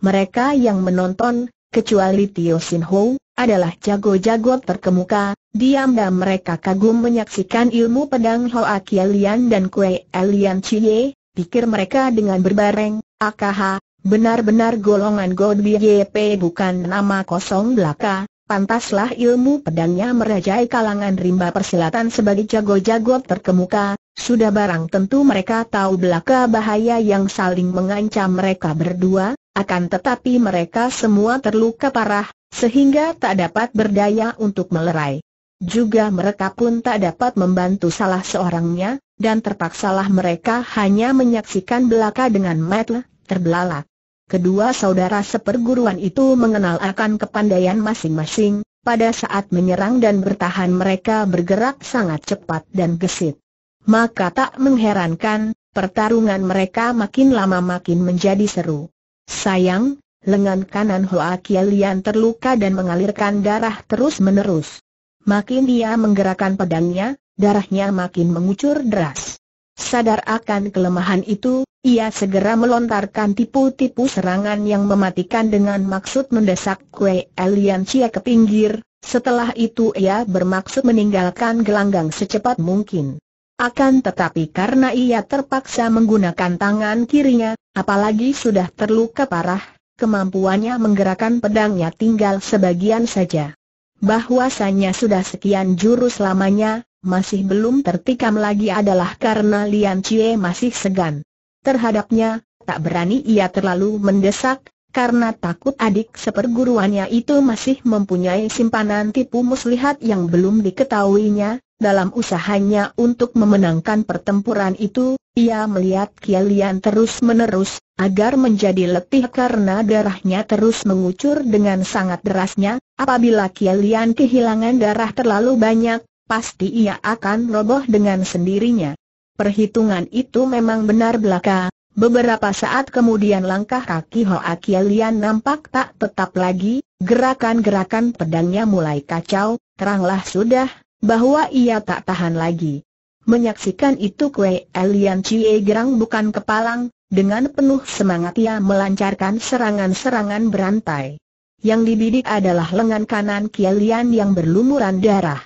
Speaker 1: Mereka yang menonton, kecuali Tio Sin Ho, adalah jago-jago terkemuka, diam-diam mereka kagum menyaksikan ilmu pedang Hoa Lian dan Kue Elian Chie, pikir mereka dengan berbareng, Akh, benar-benar golongan God BYP bukan nama kosong belaka, pantaslah ilmu pedangnya merajai kalangan rimba persilatan sebagai jago-jago terkemuka, sudah barang tentu mereka tahu belaka bahaya yang saling mengancam mereka berdua, akan tetapi mereka semua terluka parah, sehingga tak dapat berdaya untuk melerai. Juga mereka pun tak dapat membantu salah seorangnya, dan terpaksalah mereka hanya menyaksikan belaka dengan mata terbelalak. Kedua saudara seperguruan itu mengenal akan kepandaian masing-masing, pada saat menyerang dan bertahan mereka bergerak sangat cepat dan gesit. Maka tak mengherankan, pertarungan mereka makin lama makin menjadi seru. Sayang, lengan kanan Hoa Lian terluka dan mengalirkan darah terus-menerus. Makin dia menggerakkan pedangnya, darahnya makin mengucur deras. Sadar akan kelemahan itu, ia segera melontarkan tipu-tipu serangan yang mematikan dengan maksud mendesak Kue Elian Cia ke pinggir, setelah itu ia bermaksud meninggalkan gelanggang secepat mungkin. Akan tetapi karena ia terpaksa menggunakan tangan kirinya, apalagi sudah terluka parah, kemampuannya menggerakkan pedangnya tinggal sebagian saja. Bahwasannya sudah sekian jurus lamanya, masih belum tertikam lagi adalah karena Lian Chie masih segan. Terhadapnya, tak berani ia terlalu mendesak, karena takut adik seperguruannya itu masih mempunyai simpanan tipu muslihat yang belum diketahuinya, dalam usahanya untuk memenangkan pertempuran itu, ia melihat Kialian terus-menerus, agar menjadi letih karena darahnya terus mengucur dengan sangat derasnya, apabila Kialian kehilangan darah terlalu banyak, pasti ia akan roboh dengan sendirinya. Perhitungan itu memang benar belaka, beberapa saat kemudian langkah kaki Hoa Kialian nampak tak tetap lagi, gerakan-gerakan pedangnya mulai kacau, teranglah sudah bahwa ia tak tahan lagi. Menyaksikan itu Kue Elian Chie Gerang bukan kepalang, dengan penuh semangat ia melancarkan serangan-serangan berantai. Yang dibidik adalah lengan kanan Kielian yang berlumuran darah.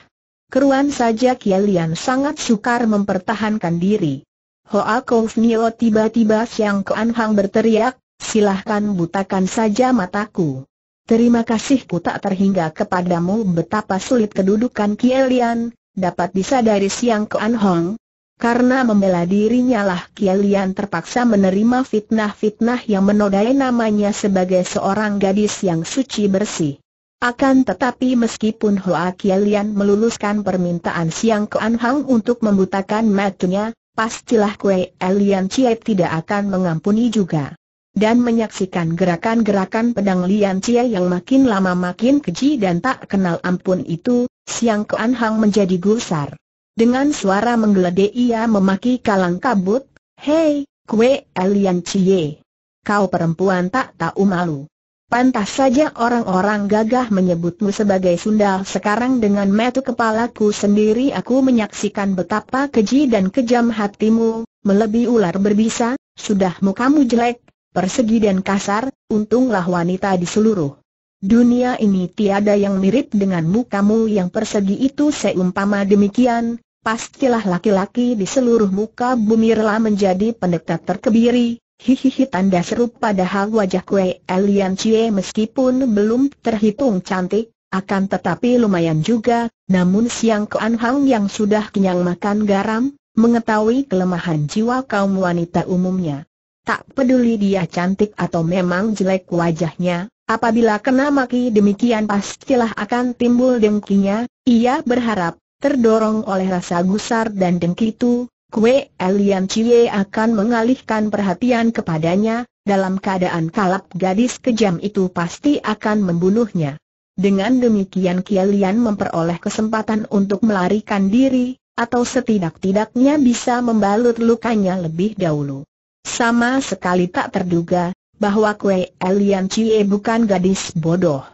Speaker 1: Keruan saja Kielian sangat sukar mempertahankan diri. Hoa Kouf Nio tiba-tiba Siang Kuan Hang berteriak, silahkan butakan saja mataku. Terima kasihku tak terhingga kepadamu betapa sulit kedudukan Kielian, dapat disadari Siang ke Anhong Karena membela dirinya lah Kielian terpaksa menerima fitnah-fitnah yang menodai namanya sebagai seorang gadis yang suci bersih. Akan tetapi meskipun Hoa Kielian meluluskan permintaan Siang Kuan Hang untuk membutakan matanya, pastilah Kue Elian Chie tidak akan mengampuni juga dan menyaksikan gerakan-gerakan pedang Lian Cie yang makin lama makin keji dan tak kenal ampun itu, Siang Kuan Hang menjadi gusar. Dengan suara menggeledek ia memaki kalang kabut, Hei, kue Lian Cie. Kau perempuan tak tahu malu. Pantas saja orang-orang gagah menyebutmu sebagai sundal sekarang dengan metu kepalaku sendiri aku menyaksikan betapa keji dan kejam hatimu, melebihi ular berbisa, sudahmu kamu jelek, persegi dan kasar, untunglah wanita di seluruh dunia ini tiada yang mirip dengan mukamu yang persegi itu seumpama demikian, pastilah laki-laki di seluruh muka bumi rela menjadi pendeta terkebiri, hihihi tanda seru padahal wajah kue Elian Cie meskipun belum terhitung cantik, akan tetapi lumayan juga, namun siang ke Anhang yang sudah kenyang makan garam, mengetahui kelemahan jiwa kaum wanita umumnya. Tak peduli dia cantik atau memang jelek wajahnya, apabila kena maki demikian pastilah akan timbul dengkinya, ia berharap, terdorong oleh rasa gusar dan dengki itu, Kue Elian Cie akan mengalihkan perhatian kepadanya, dalam keadaan kalap gadis kejam itu pasti akan membunuhnya. Dengan demikian Kielian memperoleh kesempatan untuk melarikan diri, atau setidak-tidaknya bisa membalut lukanya lebih dahulu. Sama sekali tak terduga, bahwa Kue Elian Cie bukan gadis bodoh.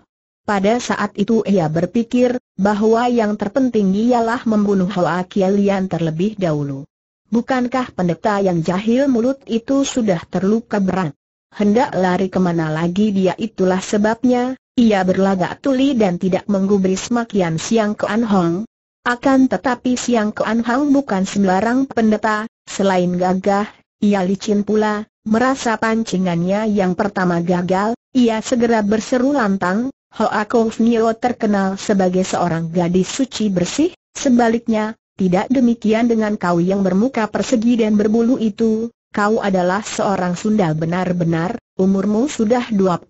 Speaker 1: Pada saat itu ia berpikir, bahwa yang terpenting ialah membunuh Hoa Kielian terlebih dahulu. Bukankah pendeta yang jahil mulut itu sudah terluka berat? Hendak lari kemana lagi dia itulah sebabnya, ia berlagak tuli dan tidak menggubris makian Siang Kuan Hong. Akan tetapi Siang Kuan Hong bukan sembarang pendeta, selain gagah, ia licin pula, merasa pancingannya yang pertama gagal, ia segera berseru lantang, Hoa Nio terkenal sebagai seorang gadis suci bersih, sebaliknya, tidak demikian dengan kau yang bermuka persegi dan berbulu itu, kau adalah seorang Sunda benar-benar, umurmu sudah 28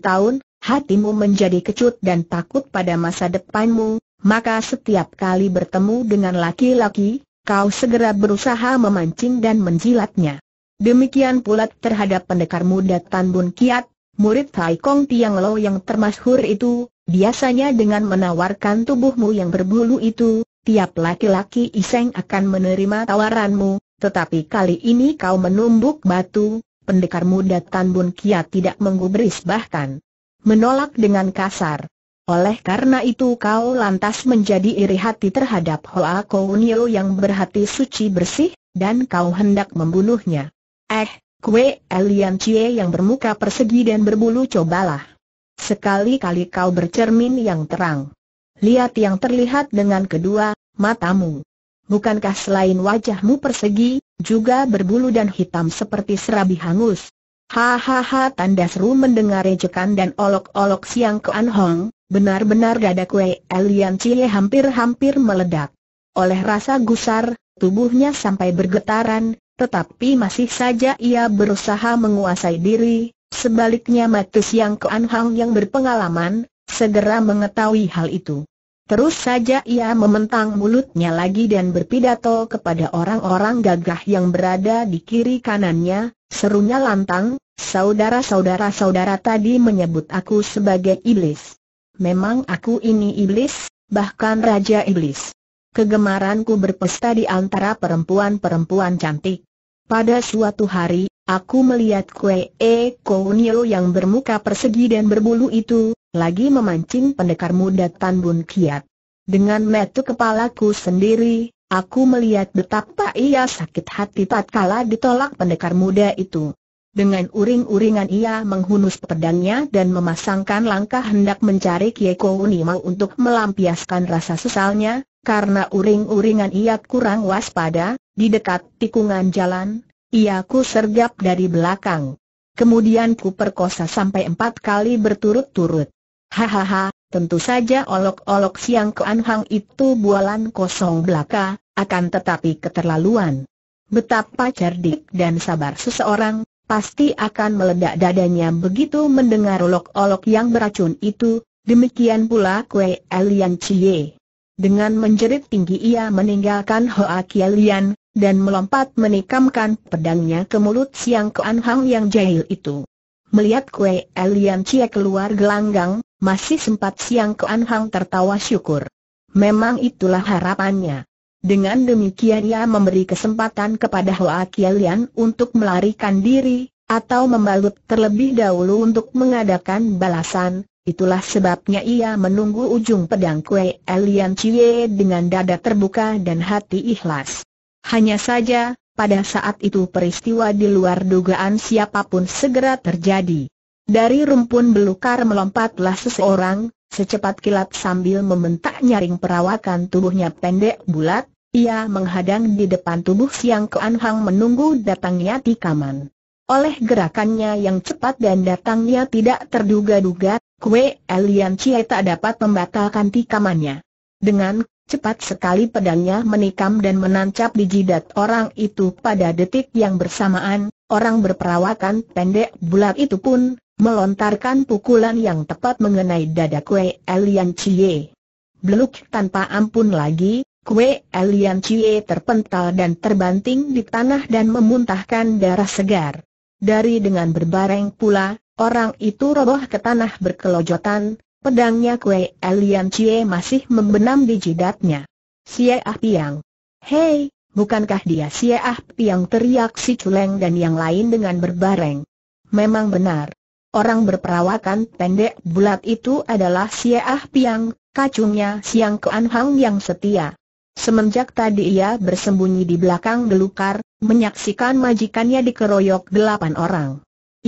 Speaker 1: tahun, hatimu menjadi kecut dan takut pada masa depanmu, maka setiap kali bertemu dengan laki-laki, kau segera berusaha memancing dan menjilatnya. Demikian pula terhadap pendekar muda Tan Bun Kiat, murid Tai Kong Tiang Lo yang termasyhur itu, biasanya dengan menawarkan tubuhmu yang berbulu itu, tiap laki-laki iseng akan menerima tawaranmu, tetapi kali ini kau menumbuk batu, pendekar muda Tan Bun Kiat tidak menggubris bahkan menolak dengan kasar. Oleh karena itu kau lantas menjadi iri hati terhadap Hoa Kounio yang berhati suci bersih, dan kau hendak membunuhnya. Eh, kue Elian Chie yang bermuka persegi dan berbulu cobalah. Sekali-kali kau bercermin yang terang. Lihat yang terlihat dengan kedua matamu. Bukankah selain wajahmu persegi, juga berbulu dan hitam seperti serabi hangus? Hahaha tanda seru mendengar ejekan dan olok-olok siang Ke Anhong. Benar-benar gada kue Elian Cie hampir-hampir meledak. Oleh rasa gusar, tubuhnya sampai bergetaran, tetapi masih saja ia berusaha menguasai diri, sebaliknya Matus yang keanhang yang berpengalaman, segera mengetahui hal itu. Terus saja ia mementang mulutnya lagi dan berpidato kepada orang-orang gagah yang berada di kiri kanannya, serunya lantang, saudara-saudara saudara tadi menyebut aku sebagai iblis memang aku ini iblis, bahkan raja iblis. Kegemaranku berpesta di antara perempuan-perempuan cantik. Pada suatu hari, aku melihat Kue E eh, Kounio yang bermuka persegi dan berbulu itu, lagi memancing pendekar muda Tan Bun Kiat. Dengan metu kepalaku sendiri, aku melihat betapa ia sakit hati tatkala ditolak pendekar muda itu. Dengan uring-uringan ia menghunus pedangnya dan memasangkan langkah hendak mencari Kieko Unimau untuk melampiaskan rasa sesalnya, karena uring-uringan ia kurang waspada, di dekat tikungan jalan, ia ku sergap dari belakang. Kemudian ku perkosa sampai empat kali berturut-turut. Hahaha, tentu saja olok-olok siang keanhang itu bualan kosong belaka, akan tetapi keterlaluan. Betapa cerdik dan sabar seseorang, pasti akan meledak dadanya begitu mendengar olok-olok yang beracun itu, demikian pula Kue Elian Cie. Dengan menjerit tinggi ia meninggalkan Hoa Kielian, dan melompat menikamkan pedangnya ke mulut Siang Keanhang Anhang yang jahil itu. Melihat Kue Elian Cie keluar gelanggang, masih sempat Siang Keanhang Anhang tertawa syukur. Memang itulah harapannya. Dengan demikian ia memberi kesempatan kepada Hoa Kialian untuk melarikan diri, atau membalut terlebih dahulu untuk mengadakan balasan, itulah sebabnya ia menunggu ujung pedang kue Elian Cie dengan dada terbuka dan hati ikhlas. Hanya saja, pada saat itu peristiwa di luar dugaan siapapun segera terjadi. Dari rumpun belukar melompatlah seseorang, secepat kilat sambil membentak nyaring perawakan tubuhnya pendek bulat, ia menghadang di depan tubuh Siang Kuan Hang menunggu datangnya tikaman. Oleh gerakannya yang cepat dan datangnya tidak terduga-duga, Kue Elian Chie tak dapat membatalkan tikamannya. Dengan Cepat sekali pedangnya menikam dan menancap di jidat orang itu pada detik yang bersamaan, orang berperawakan pendek bulat itu pun, melontarkan pukulan yang tepat mengenai dada kue Elian Chie. Beluk tanpa ampun lagi, Kue Elian Cie terpental dan terbanting di tanah dan memuntahkan darah segar. Dari dengan berbareng pula, orang itu roboh ke tanah berkelojotan, pedangnya Kue Elian Cie masih membenam di jidatnya. Sia Ah Piang. Hei, bukankah dia Sia Ah Piang teriak si Culeng dan yang lain dengan berbareng. Memang benar. Orang berperawakan pendek bulat itu adalah Sia Ah Piang, kacungnya Siang Kuan Hang yang setia. Semenjak tadi ia bersembunyi di belakang gelukar, menyaksikan majikannya dikeroyok delapan orang.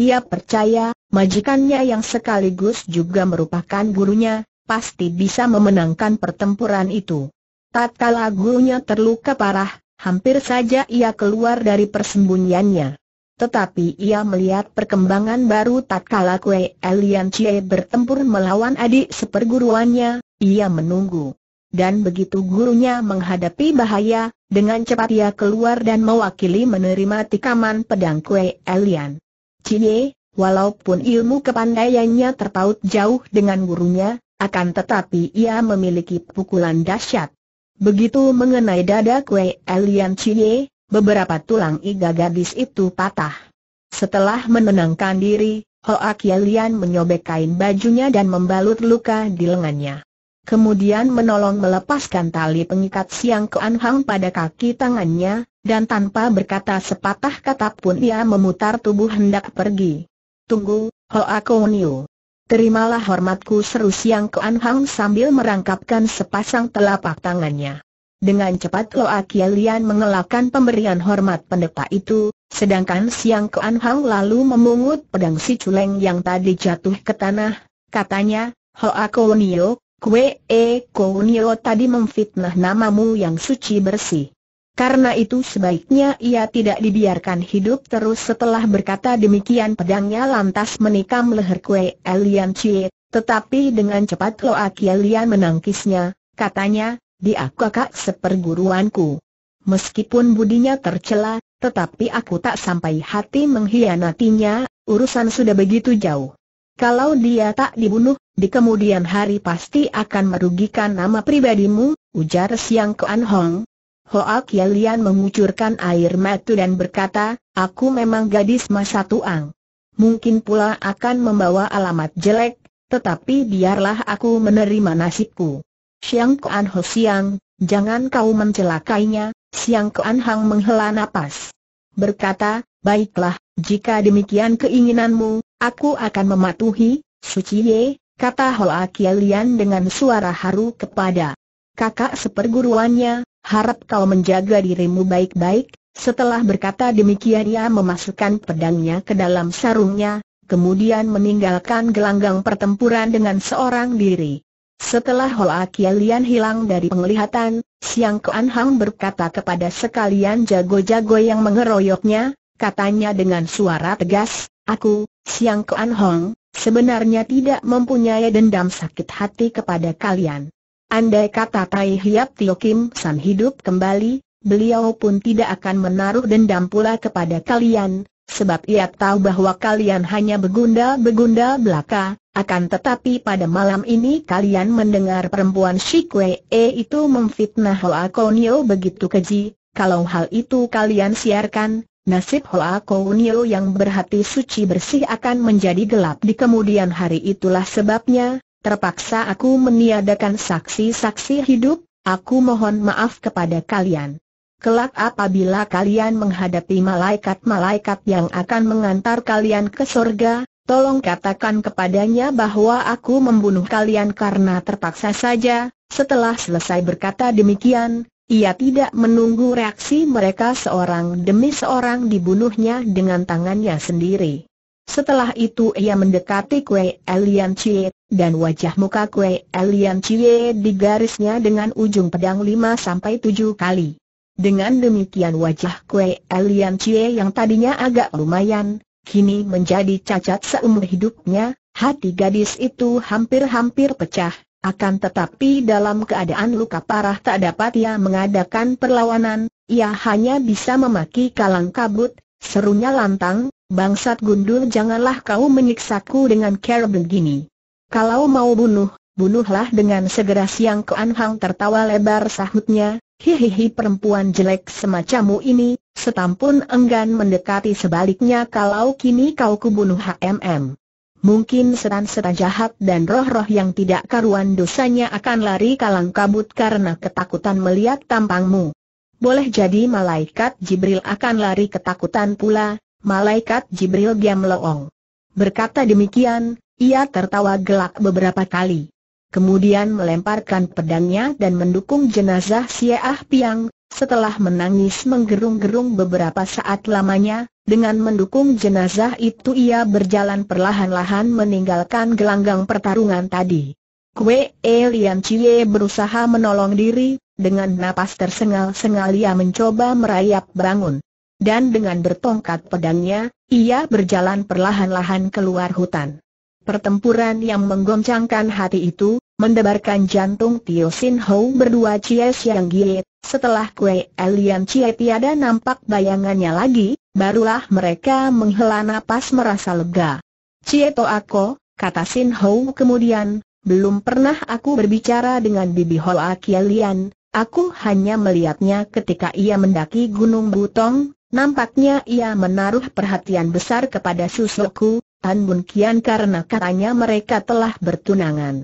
Speaker 1: Ia percaya, majikannya yang sekaligus juga merupakan gurunya, pasti bisa memenangkan pertempuran itu. Tatkala gurunya terluka parah, hampir saja ia keluar dari persembunyiannya. Tetapi ia melihat perkembangan baru tatkala Kue Elian Chie bertempur melawan adik seperguruannya, ia menunggu dan begitu gurunya menghadapi bahaya, dengan cepat ia keluar dan mewakili menerima tikaman pedang kue Elian. Cie, walaupun ilmu kepandaiannya terpaut jauh dengan gurunya, akan tetapi ia memiliki pukulan dahsyat. Begitu mengenai dada kue Elian Cie, beberapa tulang iga gadis itu patah. Setelah menenangkan diri, Hoa Kielian menyobek kain bajunya dan membalut luka di lengannya kemudian menolong melepaskan tali pengikat siang ke Anhang pada kaki tangannya, dan tanpa berkata sepatah kata pun ia memutar tubuh hendak pergi. Tunggu, Hoa Koniu. Terimalah hormatku seru siang ke Anhang sambil merangkapkan sepasang telapak tangannya. Dengan cepat Hoa Kielian mengelakkan pemberian hormat pendeta itu, sedangkan siang ke Hang lalu memungut pedang si culeng yang tadi jatuh ke tanah, katanya, Hoa Koniu, Kue E eh, Kounio tadi memfitnah namamu yang suci bersih. Karena itu sebaiknya ia tidak dibiarkan hidup terus setelah berkata demikian pedangnya lantas menikam leher Kue Elian Cie. tetapi dengan cepat Loak Elian menangkisnya, katanya, dia kakak seperguruanku. Meskipun budinya tercela, tetapi aku tak sampai hati mengkhianatinya, urusan sudah begitu jauh. Kalau dia tak dibunuh, di kemudian hari pasti akan merugikan nama pribadimu, ujar Siang Kuan Hong. Hoa Kialian mengucurkan air mata dan berkata, aku memang gadis masa tuang. Mungkin pula akan membawa alamat jelek, tetapi biarlah aku menerima nasibku. Siang Kuan Hong, Siang, jangan kau mencelakainya, Siang Kuan Hong menghela napas. Berkata, baiklah, jika demikian keinginanmu, aku akan mematuhi, Suci Ye, kata Hoa Kialian dengan suara haru kepada kakak seperguruannya, harap kau menjaga dirimu baik-baik. Setelah berkata demikian ia memasukkan pedangnya ke dalam sarungnya, kemudian meninggalkan gelanggang pertempuran dengan seorang diri. Setelah Hoa Kialian hilang dari penglihatan, Siang Kuan Hang berkata kepada sekalian jago-jago yang mengeroyoknya, katanya dengan suara tegas, Aku, Siang Kuan Hong, sebenarnya tidak mempunyai dendam sakit hati kepada kalian. Andai kata Tai Hiap Tio Kim San hidup kembali, beliau pun tidak akan menaruh dendam pula kepada kalian, sebab ia tahu bahwa kalian hanya begunda-begunda belaka, akan tetapi pada malam ini kalian mendengar perempuan Shikwe E itu memfitnah Hoa Konyo begitu keji, kalau hal itu kalian siarkan, Nasib Hoa Kounio yang berhati suci bersih akan menjadi gelap di kemudian hari itulah sebabnya, terpaksa aku meniadakan saksi-saksi hidup, aku mohon maaf kepada kalian. Kelak apabila kalian menghadapi malaikat-malaikat yang akan mengantar kalian ke sorga, tolong katakan kepadanya bahwa aku membunuh kalian karena terpaksa saja, setelah selesai berkata demikian, ia tidak menunggu reaksi mereka seorang demi seorang dibunuhnya dengan tangannya sendiri. Setelah itu ia mendekati Kue Elian Cie dan wajah muka Kue Elian Cie digarisnya dengan ujung pedang 5-7 kali. Dengan demikian wajah Kue Elian Cie yang tadinya agak lumayan, kini menjadi cacat seumur hidupnya, hati gadis itu hampir-hampir pecah, akan tetapi dalam keadaan luka parah tak dapat ia mengadakan perlawanan, ia hanya bisa memaki kalang kabut, serunya lantang, bangsat gundul janganlah kau menyiksaku dengan cara begini. Kalau mau bunuh, bunuhlah dengan segera siang ke Anhang tertawa lebar sahutnya, hihihi perempuan jelek semacammu ini, setampun enggan mendekati sebaliknya kalau kini kau kubunuh HMM. Mungkin setan-setan jahat dan roh-roh yang tidak karuan dosanya akan lari kalang kabut karena ketakutan melihat tampangmu. Boleh jadi malaikat Jibril akan lari ketakutan pula, malaikat Jibril diam loong. Berkata demikian, ia tertawa gelak beberapa kali. Kemudian melemparkan pedangnya dan mendukung jenazah Siah Piang, setelah menangis menggerung-gerung beberapa saat lamanya, dengan mendukung jenazah itu ia berjalan perlahan-lahan meninggalkan gelanggang pertarungan tadi. Kue Elian Chie berusaha menolong diri, dengan napas tersengal-sengal ia mencoba merayap bangun. Dan dengan bertongkat pedangnya, ia berjalan perlahan-lahan keluar hutan. Pertempuran yang menggoncangkan hati itu, mendebarkan jantung Tio Sin Ho berdua Chie Siang Gie. Setelah kue Elian Chie tiada nampak bayangannya lagi, barulah mereka menghela nafas merasa lega. Chie To Ako, kata Sin Ho kemudian, belum pernah aku berbicara dengan Bibi Ho Lian, aku hanya melihatnya ketika ia mendaki Gunung Butong, nampaknya ia menaruh perhatian besar kepada susuku, Tan Bun Kian karena katanya mereka telah bertunangan.